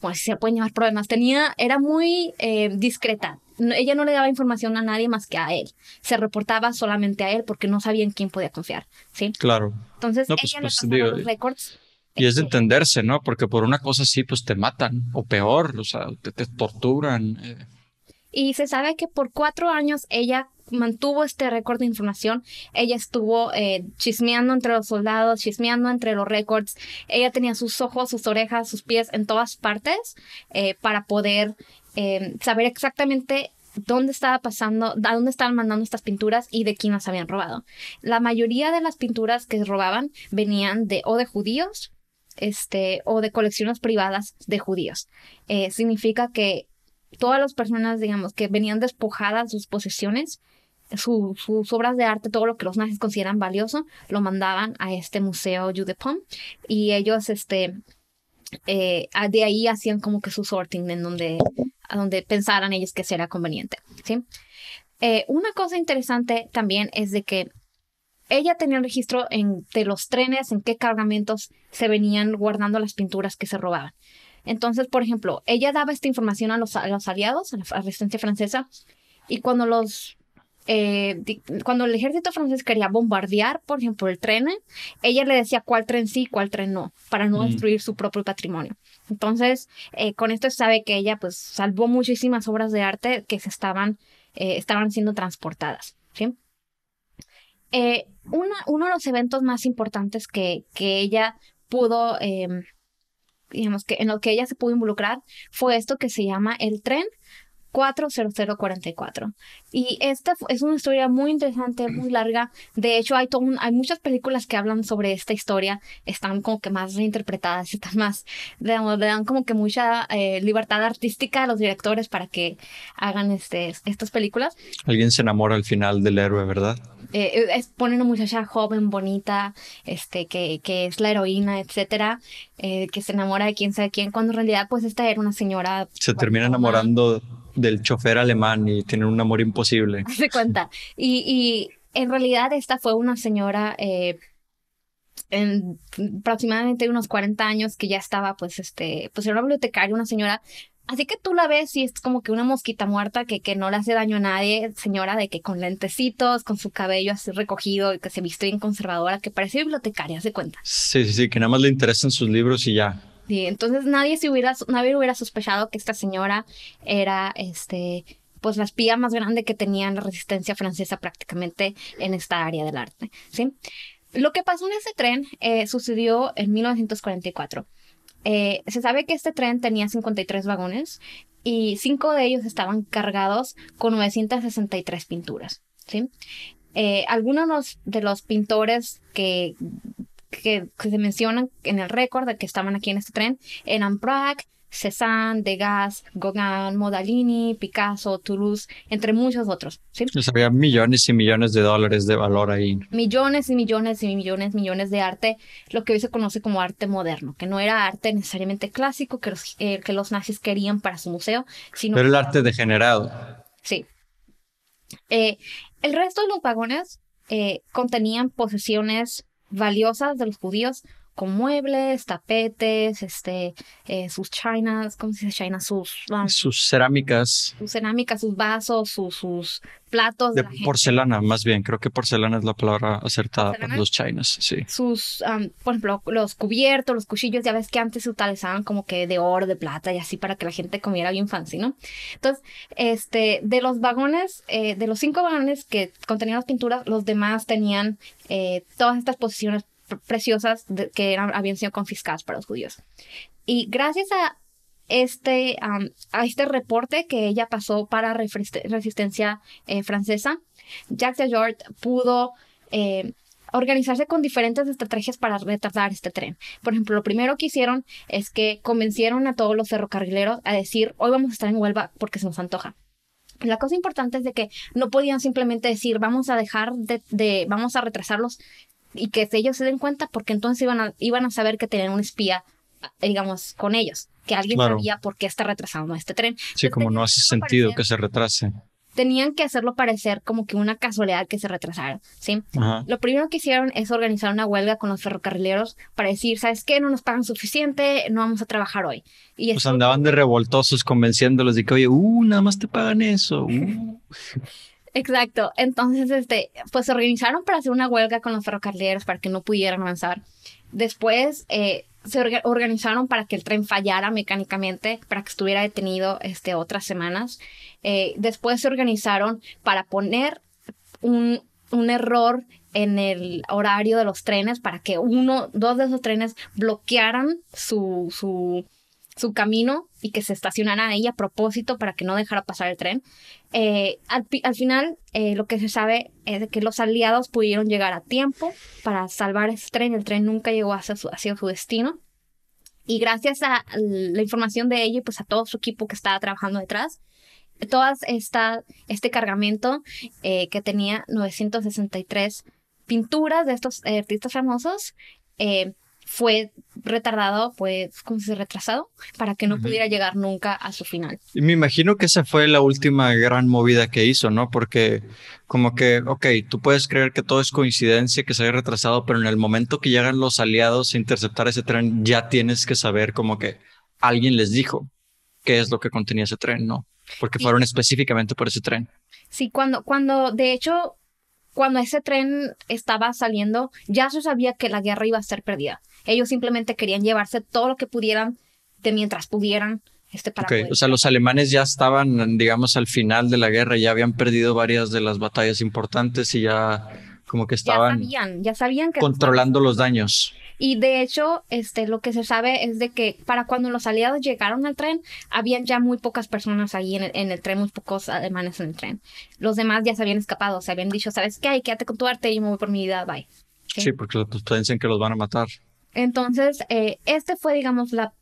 pues se pueden llamar problemas, tenía, era muy em, discreta. ella no le daba información a nadie más que a él. Se reportaba solamente a él porque no sabía en quién podía confiar, ¿sí? Claro. Entonces, pues, ella no pues, los récords y es de entenderse, ¿no? Porque por una cosa sí, pues te matan, o peor, o sea, te, torturan. Eh. Y se sabe que por cuatro años ella mantuvo este récord de información. Ella estuvo eh, chismeando entre los soldados, chismeando entre los récords. Ella tenía sus ojos, sus orejas, sus pies en todas partes eh, para poder saber exactamente dónde estaba pasando, a dónde estaban mandando estas pinturas y de quién las habían robado. La mayoría de las pinturas que robaban venían de o de judíos este, o de colecciones privadas de judíos. Eh, significa que todas las personas, digamos, que venían despojadas sus posesiones, sus obras de arte, todo lo que los nazis consideran valioso, lo mandaban a este museo Judepom y ellos, este, eh, de ahí hacían como que su sorting en donde, donde pensaran ellos que sería conveniente, ¿sí? Eh, una cosa interesante también es de que ella tenía el registro de los trenes, en qué cargamentos se venían guardando las pinturas que se robaban. Entonces, por ejemplo, ella daba esta información a los, aliados, a la resistencia francesa, y cuando los eh, cuando el ejército francés quería bombardear, por ejemplo, el tren, ella le decía cuál tren sí, cuál tren no, para no mm. destruir su propio patrimonio. Entonces, eh, con esto sabe que ella pues salvó muchísimas obras de arte que se estaban, eh, estaban siendo transportadas. ¿sí? Eh, uno de los eventos más importantes que, que ella pudo, em, digamos que en los que ella se pudo involucrar fue esto que se llama el tren 40044. Y esta es una historia muy interesante, muy larga. De hecho, hay, hay muchas películas que hablan sobre esta historia. Están como que más reinterpretadas, están más, le dan como que mucha eh, libertad artística a los directores para que hagan este, estas películas. Alguien se enamora al final del héroe, ¿verdad? Eh, eh una muchacha joven, bonita, este, que, que es la heroína, etcétera, eh, que se enamora de quién sabe quién, cuando en realidad pues esta era una señora. Se termina enamorando del chofer alemán y tienen un amor imposible. Se cuenta. Y, en realidad esta fue una señora eh, en aproximadamente unos 40 años que ya estaba, pues, este, pues era una bibliotecaria, una señora. Así que tú la ves y es como que una mosquita muerta que, que no le hace daño a nadie, señora de que con lentecitos, con su cabello así recogido, y que se viste bien conservadora, que parece bibliotecaria, se cuenta. Sí, sí, sí, que nada más le interesan sus libros y ya. Sí, entonces nadie se hubiera, hubiera sospechado que esta señora era este pues la espía más grande que tenía en la resistencia francesa prácticamente en esta área del arte, ¿sí? Lo que pasó en ese tren eh, sucedió en 1944. Eh, se sabe que este tren tenía 53 vagones y cinco de ellos estaban cargados con 963 pinturas, ¿sí? Eh, algunos de los pintores que que, se mencionan en el récord de que estaban aquí en este tren eran Prague, Cézanne, Degas, Gauguin, Modalini, Picasso, Toulouse, entre muchos otros. había millones y millones de dólares de valor ahí. Millones y millones y millones, millones de arte, lo que hoy se conoce como arte moderno, que no era arte necesariamente clásico que los, eh, que los nazis querían para su museo, sino... Pero el arte degenerado. Sí. Eh, el resto de los vagones eh, contenían posesiones valiosas de los judíos con muebles, tapetes, este, eh, sus chinas, ¿cómo se dice chinas? Sus, sus cerámicas. Sus cerámicas, sus vasos, sus, sus platos. De, porcelana, más bien. Creo que porcelana es la palabra acertada para los chinas, sí. Sus, por ejemplo, los cubiertos, los cuchillos, ya ves que antes se utilizaban como que de oro, de plata y así para que la gente comiera bien fancy, ¿no? Entonces, este, de los vagones, eh, de los cinco vagones que contenían las pinturas, los demás tenían eh, todas estas posiciones preciosas que habían sido confiscadas para los judíos. Y gracias a este, a este reporte que ella pasó para resistencia eh, francesa, Jacques Delort pudo eh, organizarse con diferentes estrategias para retrasar este tren. Por ejemplo, lo primero que hicieron es que convencieron a todos los ferrocarrileros a decir, hoy vamos a estar en Huelva porque se nos antoja. La cosa importante es de que no podían simplemente decir, vamos a dejar de, de vamos a retrasarlos y que ellos se den cuenta porque entonces iban a, iban a saber que tenían un espía, ah, digamos, con ellos, que alguien sabía por qué está retrasando este tren. Sí, como no hace sentido que se retrase. Tenían que hacerlo parecer como que una casualidad que se retrasaron, ¿sí? Lo primero que hicieron es organizar una huelga con los ferrocarrileros para decir, ¿sabes qué? No nos pagan suficiente, no vamos a trabajar hoy. Y pues andaban de revoltosos convenciéndolos de que, oye, uh, nada más te pagan eso. Uh". Exacto. Entonces, este, pues se organizaron para hacer una huelga con los ferrocarrileros para que no pudieran avanzar. Después eh, se organizaron para que el tren fallara mecánicamente, para que estuviera detenido este, otras semanas. Eh, después se organizaron para poner un, un error en el horario de los trenes para que uno, dos de esos trenes bloquearan su, su su camino y que se estacionara ahí a propósito para que no dejara pasar el tren. Eh, al, final, eh, lo que se sabe es que los aliados pudieron llegar a tiempo para salvar ese tren. El tren nunca llegó hacia su, su destino. Y gracias a la información de ella y pues a todo su equipo que estaba trabajando detrás, todo este cargamento eh, que tenía 963 pinturas de estos artistas famosos, fue retardado, pues, ¿cómo se dice? Retrasado, para que no pudiera llegar nunca a su final. Y me imagino que esa fue la última gran movida que hizo, ¿no? Porque como que, ok, tú puedes creer que todo es coincidencia, que se haya retrasado, pero en el momento que llegan los aliados a interceptar ese tren, ya tienes que saber como que alguien les dijo qué es lo que contenía ese tren, ¿no? Porque fueron específicamente por ese tren. Sí, cuando, cuando, de hecho, cuando ese tren estaba saliendo, ya se sabía que la guerra iba a ser perdida. Ellos simplemente querían llevarse todo lo que pudieran de mientras pudieran. Este para O sea, los alemanes ya estaban, digamos, al final de la guerra, ya habían perdido varias de las batallas importantes y ya como que estaban ya sabían, controlando los daños. Y de hecho, este, lo que se sabe es de que para cuando los aliados llegaron al tren, habían ya muy pocas personas ahí en el, tren, muy pocos alemanes en el tren. Los demás ya se habían escapado, se habían dicho, ¿sabes qué? Hay, quédate con tu arte y yo voy por mi vida, bye. Sí, porque pues, dicen que los van a matar. Entonces, eh, este fue, digamos, la,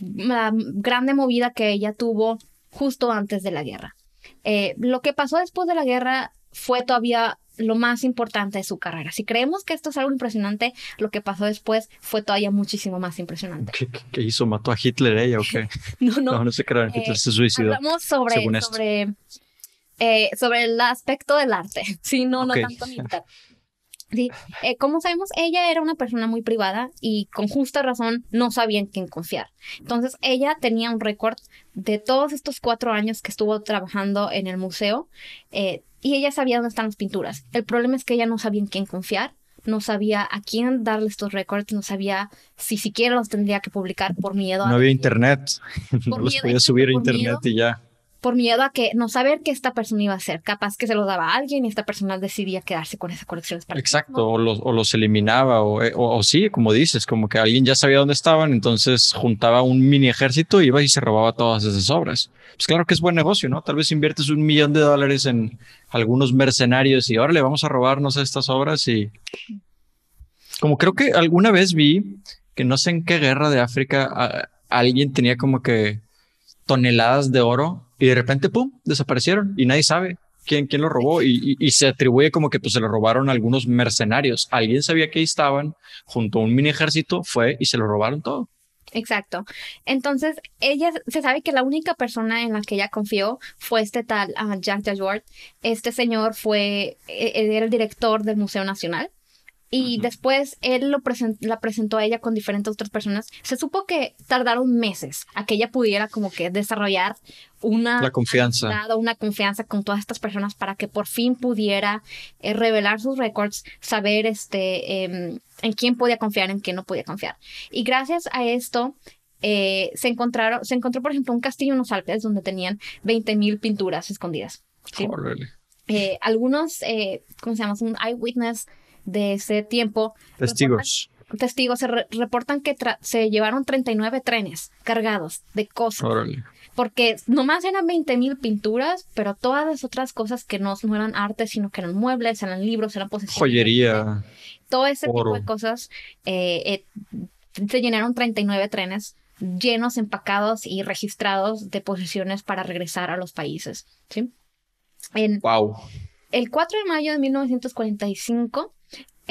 la, grande movida que ella tuvo justo antes de la guerra. Eh, lo que pasó después de la guerra fue todavía lo más importante de su carrera. Si creemos que esto es algo impresionante, lo que pasó después fue todavía muchísimo más impresionante. ¿Qué, hizo? ¿Mató a Hitler ella eh? o qué? no, no. No, no se crean, eh, Hitler se suicidó. Hablamos sobre, sobre, sobre, el aspecto del arte, sí, no, no tanto militar. Sí. Eh, como sabemos, ella era una persona muy privada y con justa razón no sabía en quién confiar. Entonces, ella tenía un récord de todos estos cuatro años que estuvo trabajando en el museo eh, y ella sabía dónde están las pinturas. El problema es que ella no sabía en quién confiar, no sabía a quién darle estos récords, no sabía si siquiera los tendría que publicar por miedo. No había internet, no los podía subir a internet y ya por miedo a que no saber qué esta persona iba a hacer. Capaz que se lo daba a alguien y esta persona decidía quedarse con esa colección. Exacto, o, los, eliminaba, eh, o, sí, como dices, como que alguien ya sabía dónde estaban, entonces juntaba un mini ejército, iba y se robaba todas esas obras. Pues claro que es buen negocio, ¿no? Tal vez inviertes un millón de dólares en algunos mercenarios y ahora le vamos a robarnos estas obras y... Como creo que alguna vez vi que no sé en qué guerra de África alguien tenía como que toneladas de oro y de repente, ¡pum!, desaparecieron y nadie sabe quién, quién lo robó y, se atribuye como que pues se lo robaron algunos mercenarios. Alguien sabía que ahí estaban junto a un mini ejército, fue y se lo robaron todo. Exacto. Entonces, ella se sabe que la única persona en la que ella confió fue este tal ah, Jan Jack Este señor fue, e, e, era el director del Museo Nacional. Y después él lo la presentó a ella con diferentes otras personas. Se supo que tardaron meses a que ella pudiera como que desarrollar una confianza. una confianza con todas estas personas para que por fin pudiera eh, revelar sus récords, saber este, em, en quién podía confiar, en quién no podía confiar. Y gracias a esto, eh, se encontraron, se encontró, por ejemplo, un castillo en los Alpes donde tenían 20.000 pinturas escondidas. Eh, algunos, ¿cómo se llama? Un eyewitness de ese tiempo. Testigos. testigos se reportan que se llevaron 39 trenes cargados de cosas. Porque nomás eran 20 mil pinturas, pero todas las otras cosas que no, no, eran arte, sino que eran muebles, eran libros, eran posesiones. Joyería. Todo ese tipo de cosas. Eh, eh, se llenaron 39 trenes llenos, empacados y registrados de posesiones para regresar a los países. ¿sí? En, wow. El 4 de mayo de 1945,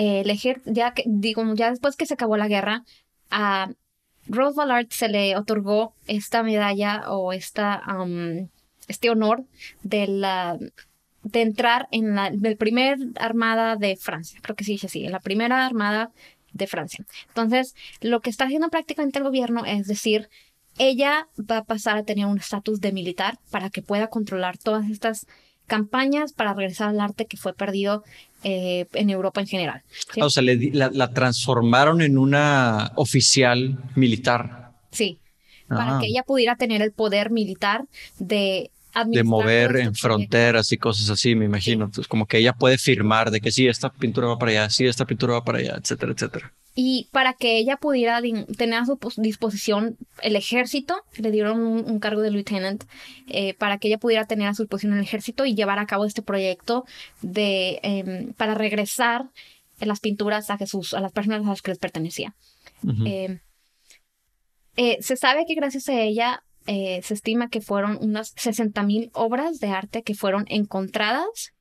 eh, el ya, digo, ya después que se acabó la guerra, a Rose Ballard se le otorgó esta medalla o esta, este honor de, la, de entrar en la, primera armada de Francia, creo que sí dice así, en la primera armada de Francia. Entonces, lo que está haciendo prácticamente el gobierno es decir, ella va a pasar a tener un estatus de militar para que pueda controlar todas estas campañas para regresar al arte que fue perdido eh, en Europa en general. Ah, o sea, la, transformaron en una oficial militar. Sí, ah. para que ella pudiera tener el poder militar de... De mover en fronteras y cosas así, me imagino. Entonces, como que ella puede firmar de que sí, esta pintura va para allá, sí, esta pintura va para allá, etcétera, etcétera. Y para que ella pudiera tener a su disposición el ejército, le dieron un, cargo de lieutenant eh, para que ella pudiera tener a su disposición el ejército y llevar a cabo este proyecto de, em, para regresar las pinturas a Jesús, a las personas a las que les pertenecía. Em, eh, se sabe que gracias a ella eh, se estima que fueron unas 60.000 obras de arte que fueron encontradas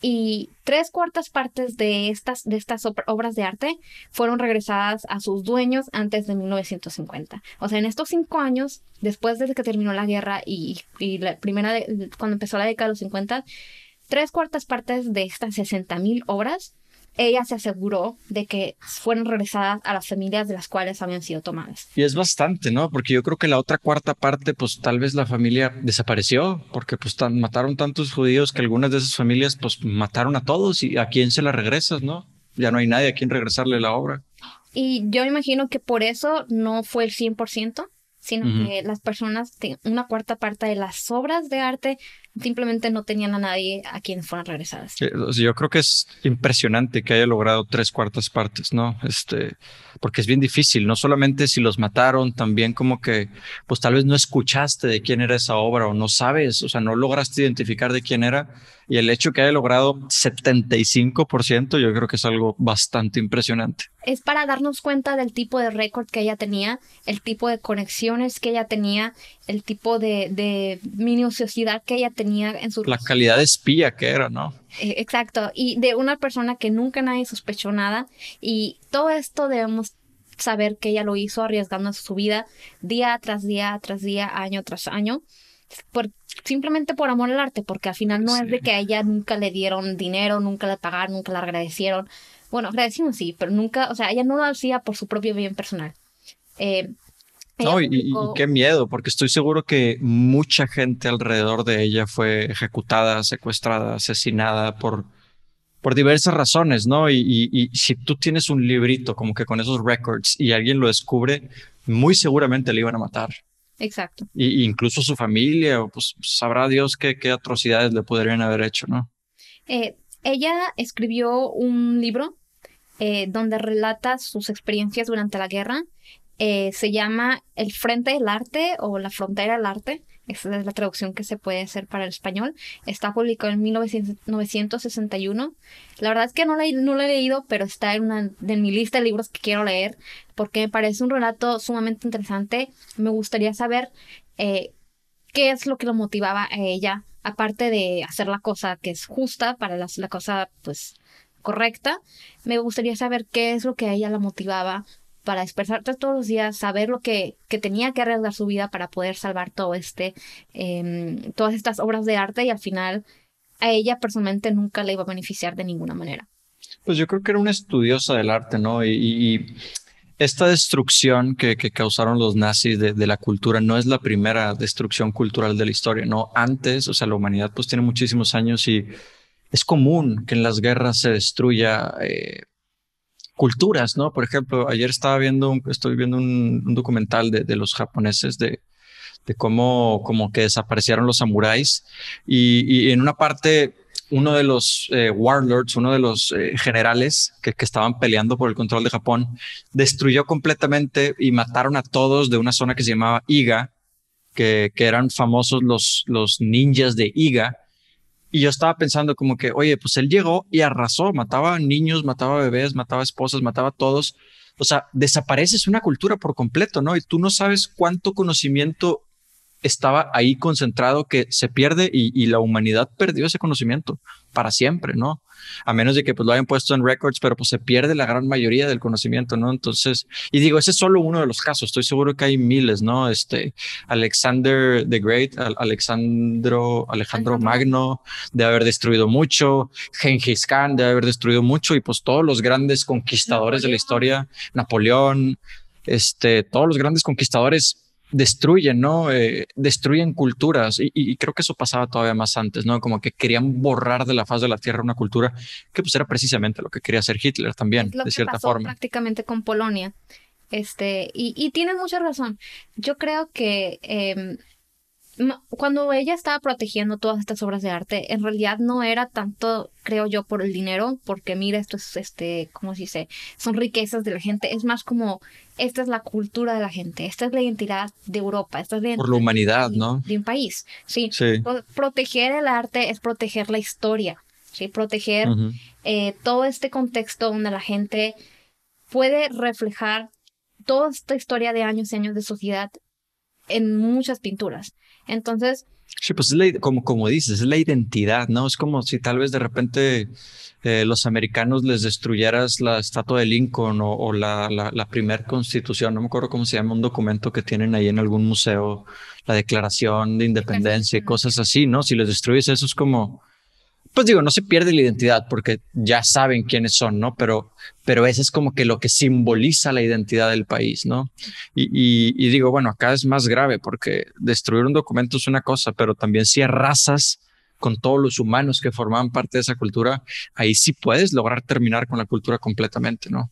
y tres cuartas partes de estas, de estas obras de arte fueron regresadas a sus dueños antes de 1950. O sea, en estos cinco años, después de que terminó la guerra y, la primera, cuando empezó la década de los 50, tres cuartas partes de estas 60.000 obras ella se aseguró de que fueron regresadas a las familias de las cuales habían sido tomadas. Y es bastante, ¿no? Porque yo creo que la otra cuarta parte, pues tal vez la familia desapareció, porque pues mataron tantos judíos que algunas de esas familias pues mataron a todos y a quién se la regresas, ¿no? Ya no hay nadie a quien regresarle la obra. Y yo imagino que por eso no fue el 100%, sino que las personas, una cuarta parte de las obras de arte simplemente no tenían a nadie a quien fueran regresadas. Yo creo que es impresionante que haya logrado tres cuartas partes, ¿no? Este, porque es bien difícil, no solamente si los mataron, también como que, pues tal vez no escuchaste de quién era esa obra o no sabes, o sea, no lograste identificar de quién era y el hecho que haya logrado 75%, yo creo que es algo bastante impresionante. Es para darnos cuenta del tipo de récord que ella tenía, el tipo de conexiones que ella tenía, el tipo de, minuciosidad que ella tenía en su... La calidad de espía que era, ¿no? E, exacto, y de una persona que nunca nadie sospechó nada y todo esto debemos saber que ella lo hizo arriesgando su vida día tras día, tras día, año tras año por, simplemente por amor al arte, porque al final no es de que a ella nunca le dieron dinero, nunca le pagaron, nunca la agradecieron. Bueno, agradecieron sí, pero nunca, o sea, ella no lo hacía por su propio bien personal. Eh, no, y, qué miedo, porque estoy seguro que mucha gente alrededor de ella fue ejecutada, secuestrada, asesinada por, por diversas razones, ¿no? Y, y, y si tú tienes un librito como que con esos records y alguien lo descubre, muy seguramente le iban a matar. Exacto. Y, incluso su familia, pues sabrá Dios qué, atrocidades le podrían haber hecho, ¿no? Eh, ella escribió un libro eh, donde relata sus experiencias durante la guerra eh, se llama El Frente del Arte o La Frontera del Arte. Esa es la traducción que se puede hacer para el español. Está publicado en 1961. La verdad es que no la, no he leído, pero está en, una, mi lista de libros que quiero leer porque me parece un relato sumamente interesante. Me gustaría saber eh, qué es lo que lo motivaba a ella, aparte de hacer la cosa que es justa para la, la cosa pues correcta. Me gustaría saber qué es lo que a ella la motivaba para expresarte todos los días, saber lo que, que tenía que arriesgar su vida para poder salvar todo este, em, todas estas obras de arte y al final a ella personalmente nunca le iba a beneficiar de ninguna manera. Pues yo creo que era una estudiosa del arte, ¿no? Y, esta destrucción que, causaron los nazis de, la cultura no es la primera destrucción cultural de la historia, ¿no? Antes, o sea, la humanidad pues tiene muchísimos años y es común que en las guerras se destruya eh, culturas, ¿no? Por ejemplo, ayer estaba viendo, un, estoy viendo un, documental de, de, los japoneses de, de cómo como que desaparecieron los samuráis y, y en una parte uno de los eh, warlords, uno de los eh, generales que, que, estaban peleando por el control de Japón, destruyó completamente y mataron a todos de una zona que se llamaba Iga, que, que eran famosos los, los ninjas de Iga, y yo estaba pensando como que, oye, pues él llegó y arrasó, mataba niños, mataba bebés, mataba esposas, mataba a todos. O sea, desapareces una cultura por completo, ¿no? Y tú no sabes cuánto conocimiento estaba ahí concentrado que se pierde y la humanidad perdió ese conocimiento para siempre, ¿no? A menos de que pues lo hayan puesto en records, pero pues se pierde la gran mayoría del conocimiento, ¿no? Entonces, y digo, ese es solo uno de los casos, estoy seguro que hay miles, ¿no? Este, Alexander the Great, Alexandro, Alejandro Magno, de haber destruido mucho, Genghis Khan, de haber destruido mucho, y pues todos los grandes conquistadores de la historia, Napoleón, este, todos los grandes conquistadores destruyen, ¿no? Eh, destruyen culturas y, creo que eso pasaba todavía más antes, ¿no? Como que querían borrar de la faz de la tierra una cultura que pues era precisamente lo que quería hacer Hitler también, de cierta forma. Prácticamente con Polonia. Este, y, y tienes mucha razón. Yo creo que em, cuando ella estaba protegiendo todas estas obras de arte, en realidad no era tanto, creo yo, por el dinero, porque mira, esto es, este, ¿cómo se dice? Son riquezas de la gente. Es más como, esta es la cultura de la gente, esta es la identidad de Europa, esta es la identidad de, ¿no? un país, sí. Proteger el arte es proteger la historia, ¿sí? Proteger eh, todo este contexto donde la gente puede reflejar toda esta historia de años y años de sociedad en muchas pinturas. Entonces... Sí, pues es como, como dices, es la identidad, ¿no? Es como si tal vez de repente eh, los americanos les destruyeras la estatua de Lincoln o, la, la primera constitución, no me acuerdo cómo se llama, un documento que tienen ahí en algún museo, la declaración de independencia y cosas así, ¿no? Si les destruyes eso es como pues digo, no se pierde la identidad porque ya saben quiénes son, ¿no? Pero, pero eso es como que lo que simboliza la identidad del país, ¿no? Y, digo, bueno, acá es más grave porque destruir un documento es una cosa, pero también si arrasas con todos los humanos que formaban parte de esa cultura, ahí sí puedes lograr terminar con la cultura completamente, ¿no?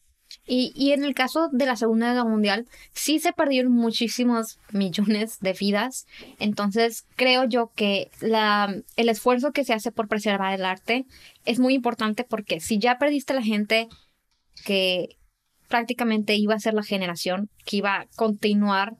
Y, y, en el caso de la Segunda Guerra Mundial, sí se perdieron muchísimos millones de vidas. Entonces, creo yo que la, el esfuerzo que se hace por preservar el arte es muy importante porque si ya perdiste la gente que prácticamente iba a ser la generación que iba a continuar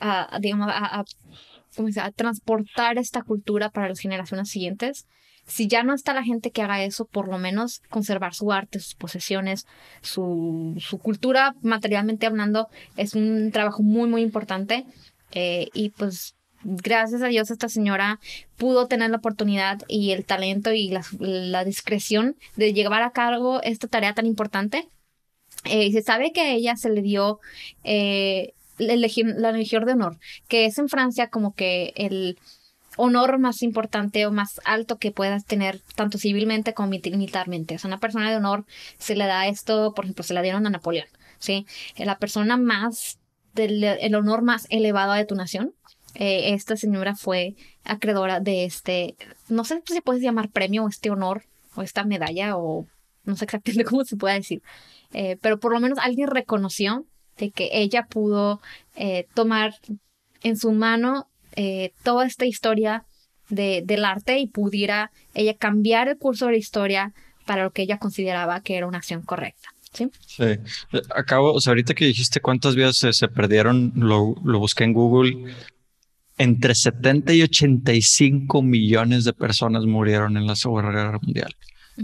a, digamos, a transportar esta cultura para las generaciones siguientes, si ya no está la gente que haga eso, por lo menos conservar su arte, sus posesiones, su, cultura, materialmente hablando, es un trabajo muy, muy importante. Eh, y pues gracias a Dios esta señora pudo tener la oportunidad y el talento y la, discreción de llevar a cargo esta tarea tan importante. Y eh, se sabe que a ella se le dio eh, la legión de honor, que es en Francia como que el honor más importante o más alto que puedas tener, tanto civilmente como militarmente. O sea, una persona de honor se le da esto, por ejemplo, se la dieron a Napoleón, ¿sí? Eh, la persona más, del, el honor más elevado de tu nación. Eh, esta señora fue acreedora de este, no sé si puedes llamar premio o este honor o esta medalla o no sé exactamente cómo se puede decir, eh, pero por lo menos alguien reconoció de que ella pudo tomar en su mano eh, toda esta historia de, del arte y pudiera ella cambiar el curso de la historia para lo que ella consideraba que era una acción correcta. Sí. Acabo, o sea, ahorita que dijiste cuántas vidas se, perdieron, lo, lo, busqué en Google. Entre 70 y 85 millones de personas murieron en la Segunda Guerra Mundial.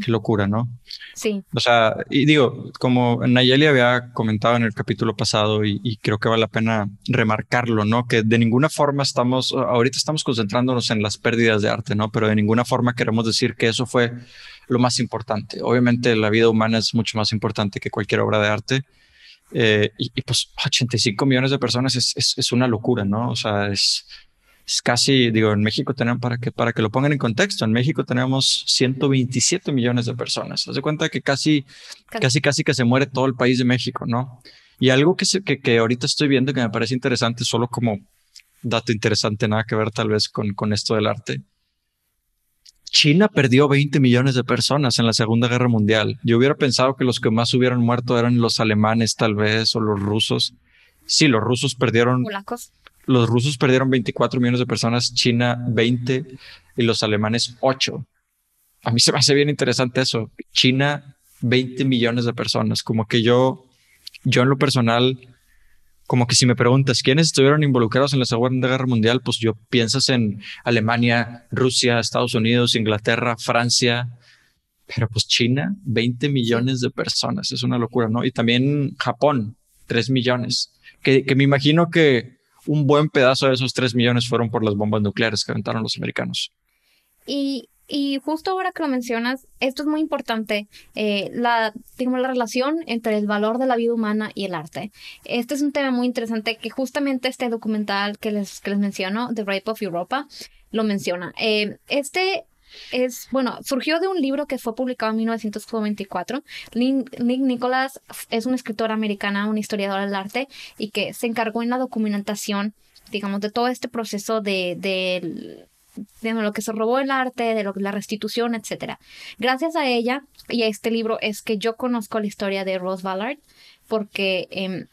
Qué locura, ¿no? Sí. O sea, y digo, como Nayeli había comentado en el capítulo pasado y, creo que vale la pena remarcarlo, ¿no? Que de ninguna forma estamos, ahorita estamos concentrándonos en las pérdidas de arte, ¿no? Pero de ninguna forma queremos decir que eso fue lo más importante. Obviamente la vida humana es mucho más importante que cualquier obra de arte. Eh, y, pues 85 millones de personas es, es una locura, ¿no? O sea, es, es casi, digo, en México tenemos, para que, para que lo pongan en contexto, en México tenemos 127 millones de personas. Haz de cuenta que casi, casi, casi que se muere todo el país de México, ¿no? Y algo que, que, ahorita estoy viendo que me parece interesante, solo como dato interesante, nada que ver tal vez con, con esto del arte. China perdió 20 millones de personas en la Segunda Guerra Mundial. Yo hubiera pensado que los que más hubieran muerto eran los alemanes tal vez o los rusos. Sí, los rusos perdieron polacos los rusos perdieron 24 millones de personas, China 20 y los alemanes 8. A mí se me hace bien interesante eso. China 20 millones de personas. Como que yo, yo en lo personal, como que si me preguntas quiénes estuvieron involucrados en la Segunda Guerra Mundial, pues yo piensas en Alemania, Rusia, Estados Unidos, Inglaterra, Francia, pero pues China, 20 millones de personas, es una locura, ¿no? Y también Japón, 3 millones, que, que me imagino que un buen pedazo de esos 3 millones fueron por las bombas nucleares que aventaron los americanos. Y, justo ahora que lo mencionas, esto es muy importante, eh, la, la relación entre el valor de la vida humana y el arte. Este es un tema muy interesante que justamente este documental que les, que les menciono, The Rape of Europa, lo menciona. Eh, este es, bueno, surgió de un libro que fue publicado en 1924. Nick Nicholas es una escritora americana, una historiadora del arte y que se encargó en la documentación, digamos, de todo este proceso de, de, lo que se robó el arte, de la restitución, etc. Gracias a ella y a este libro es que yo conozco la historia de Rose Ballard porque... Em,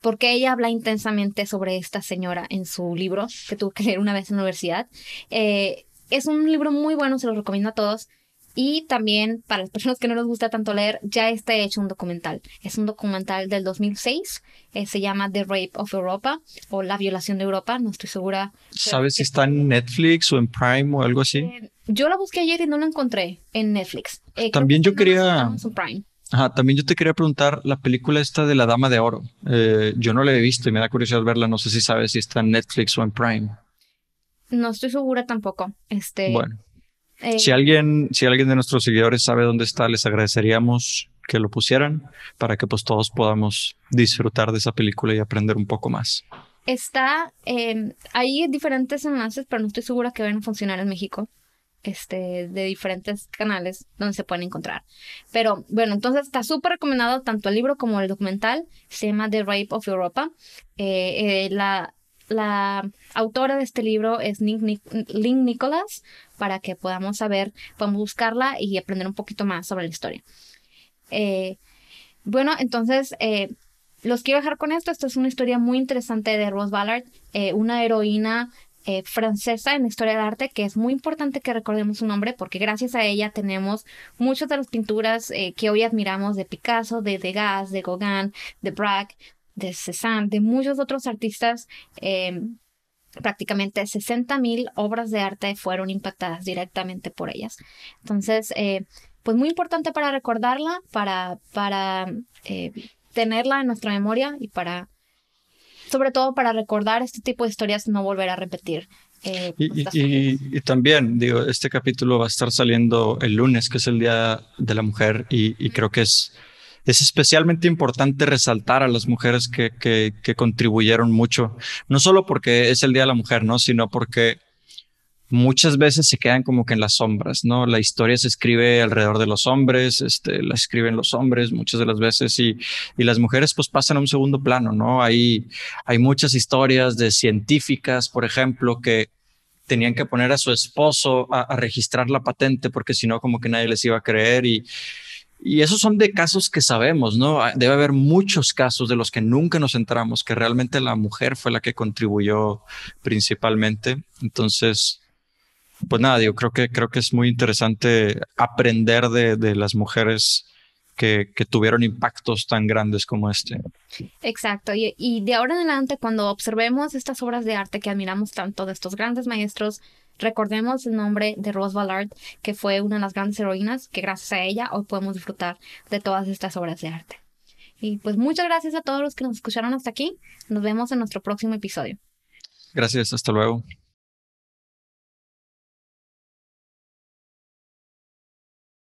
porque ella habla intensamente sobre esta señora en su libro que tuve que leer una vez en la universidad. Eh, es un libro muy bueno, se lo recomiendo a todos. Y también para las personas que no les gusta tanto leer, ya está hecho un documental. Es un documental del 2006, eh, se llama The Rape of Europa o La Violación de Europa, no estoy segura. ¿Sabes si eh, está en Netflix o en Prime o algo así? Eh, yo la busqué ayer y no la encontré en Netflix. también yo quería... también yo te quería preguntar la película esta de La Dama de Oro. yo no la he visto y me da curiosidad verla, no sé si sabes si está en Netflix o en Prime. No estoy segura tampoco. Este, bueno. Eh, si, alguien, si alguien de nuestros seguidores sabe dónde está, les agradeceríamos que lo pusieran para que pues todos podamos disfrutar de esa película y aprender un poco más. Está, em, hay diferentes enlaces, pero no estoy segura que vayan a funcionar en México, este, de diferentes canales donde se pueden encontrar. Pero bueno, entonces está súper recomendado tanto el libro como el documental, se llama The Rape of Europa. Eh, eh, la, la autora de este libro es Link, Nicholas, para que podamos saber, podamos buscarla y aprender un poquito más sobre la historia. Eh, bueno, entonces eh, los quiero dejar con esto. Esta es una historia muy interesante de Rose Ballard, eh, una heroína francesa en la historia del arte, que es muy importante que recordemos su nombre, porque gracias a ella tenemos muchas de las pinturas que hoy admiramos de Picasso, de Degas, de Gauguin, de Braque, de Cézanne, de muchos otros artistas, eh, prácticamente 60.000 obras de arte fueron impactadas directamente por ellas. Entonces, eh, pues muy importante para recordarla, para, para eh, tenerla en nuestra memoria y para, sobre todo para recordar este tipo de historias, no volver a repetir. Eh, y, también, digo, este capítulo va a estar saliendo el lunes, que es el Día de la Mujer, y, y creo que es es especialmente importante resaltar a las mujeres que, que, contribuyeron mucho, no solo porque es el Día de la Mujer, ¿no? sino porque muchas veces se quedan como que en las sombras, ¿no? La historia se escribe alrededor de los hombres, este, la escriben los hombres muchas de las veces y, y las mujeres pues pasan a un segundo plano, ¿no? Hay, hay muchas historias de científicas, por ejemplo, que tenían que poner a su esposo a, a registrar la patente porque si no como que nadie les iba a creer y, y esos son de casos que sabemos, ¿no? Ah, debe haber muchos casos de los que nunca nos entramos, que realmente la mujer fue la que contribuyó principalmente. Entonces, pues nada, yo creo que, creo que es muy interesante aprender de, las mujeres que, tuvieron impactos tan grandes como este. Exacto, y, y, de ahora en adelante, cuando observemos estas obras de arte que admiramos tanto de estos grandes maestros, Recordemos el nombre de Rose Ballard, que fue una de las grandes heroínas, que gracias a ella hoy podemos disfrutar de todas estas obras de arte. Y pues muchas gracias a todos los que nos escucharon hasta aquí. Nos vemos en nuestro próximo episodio. Gracias, hasta luego.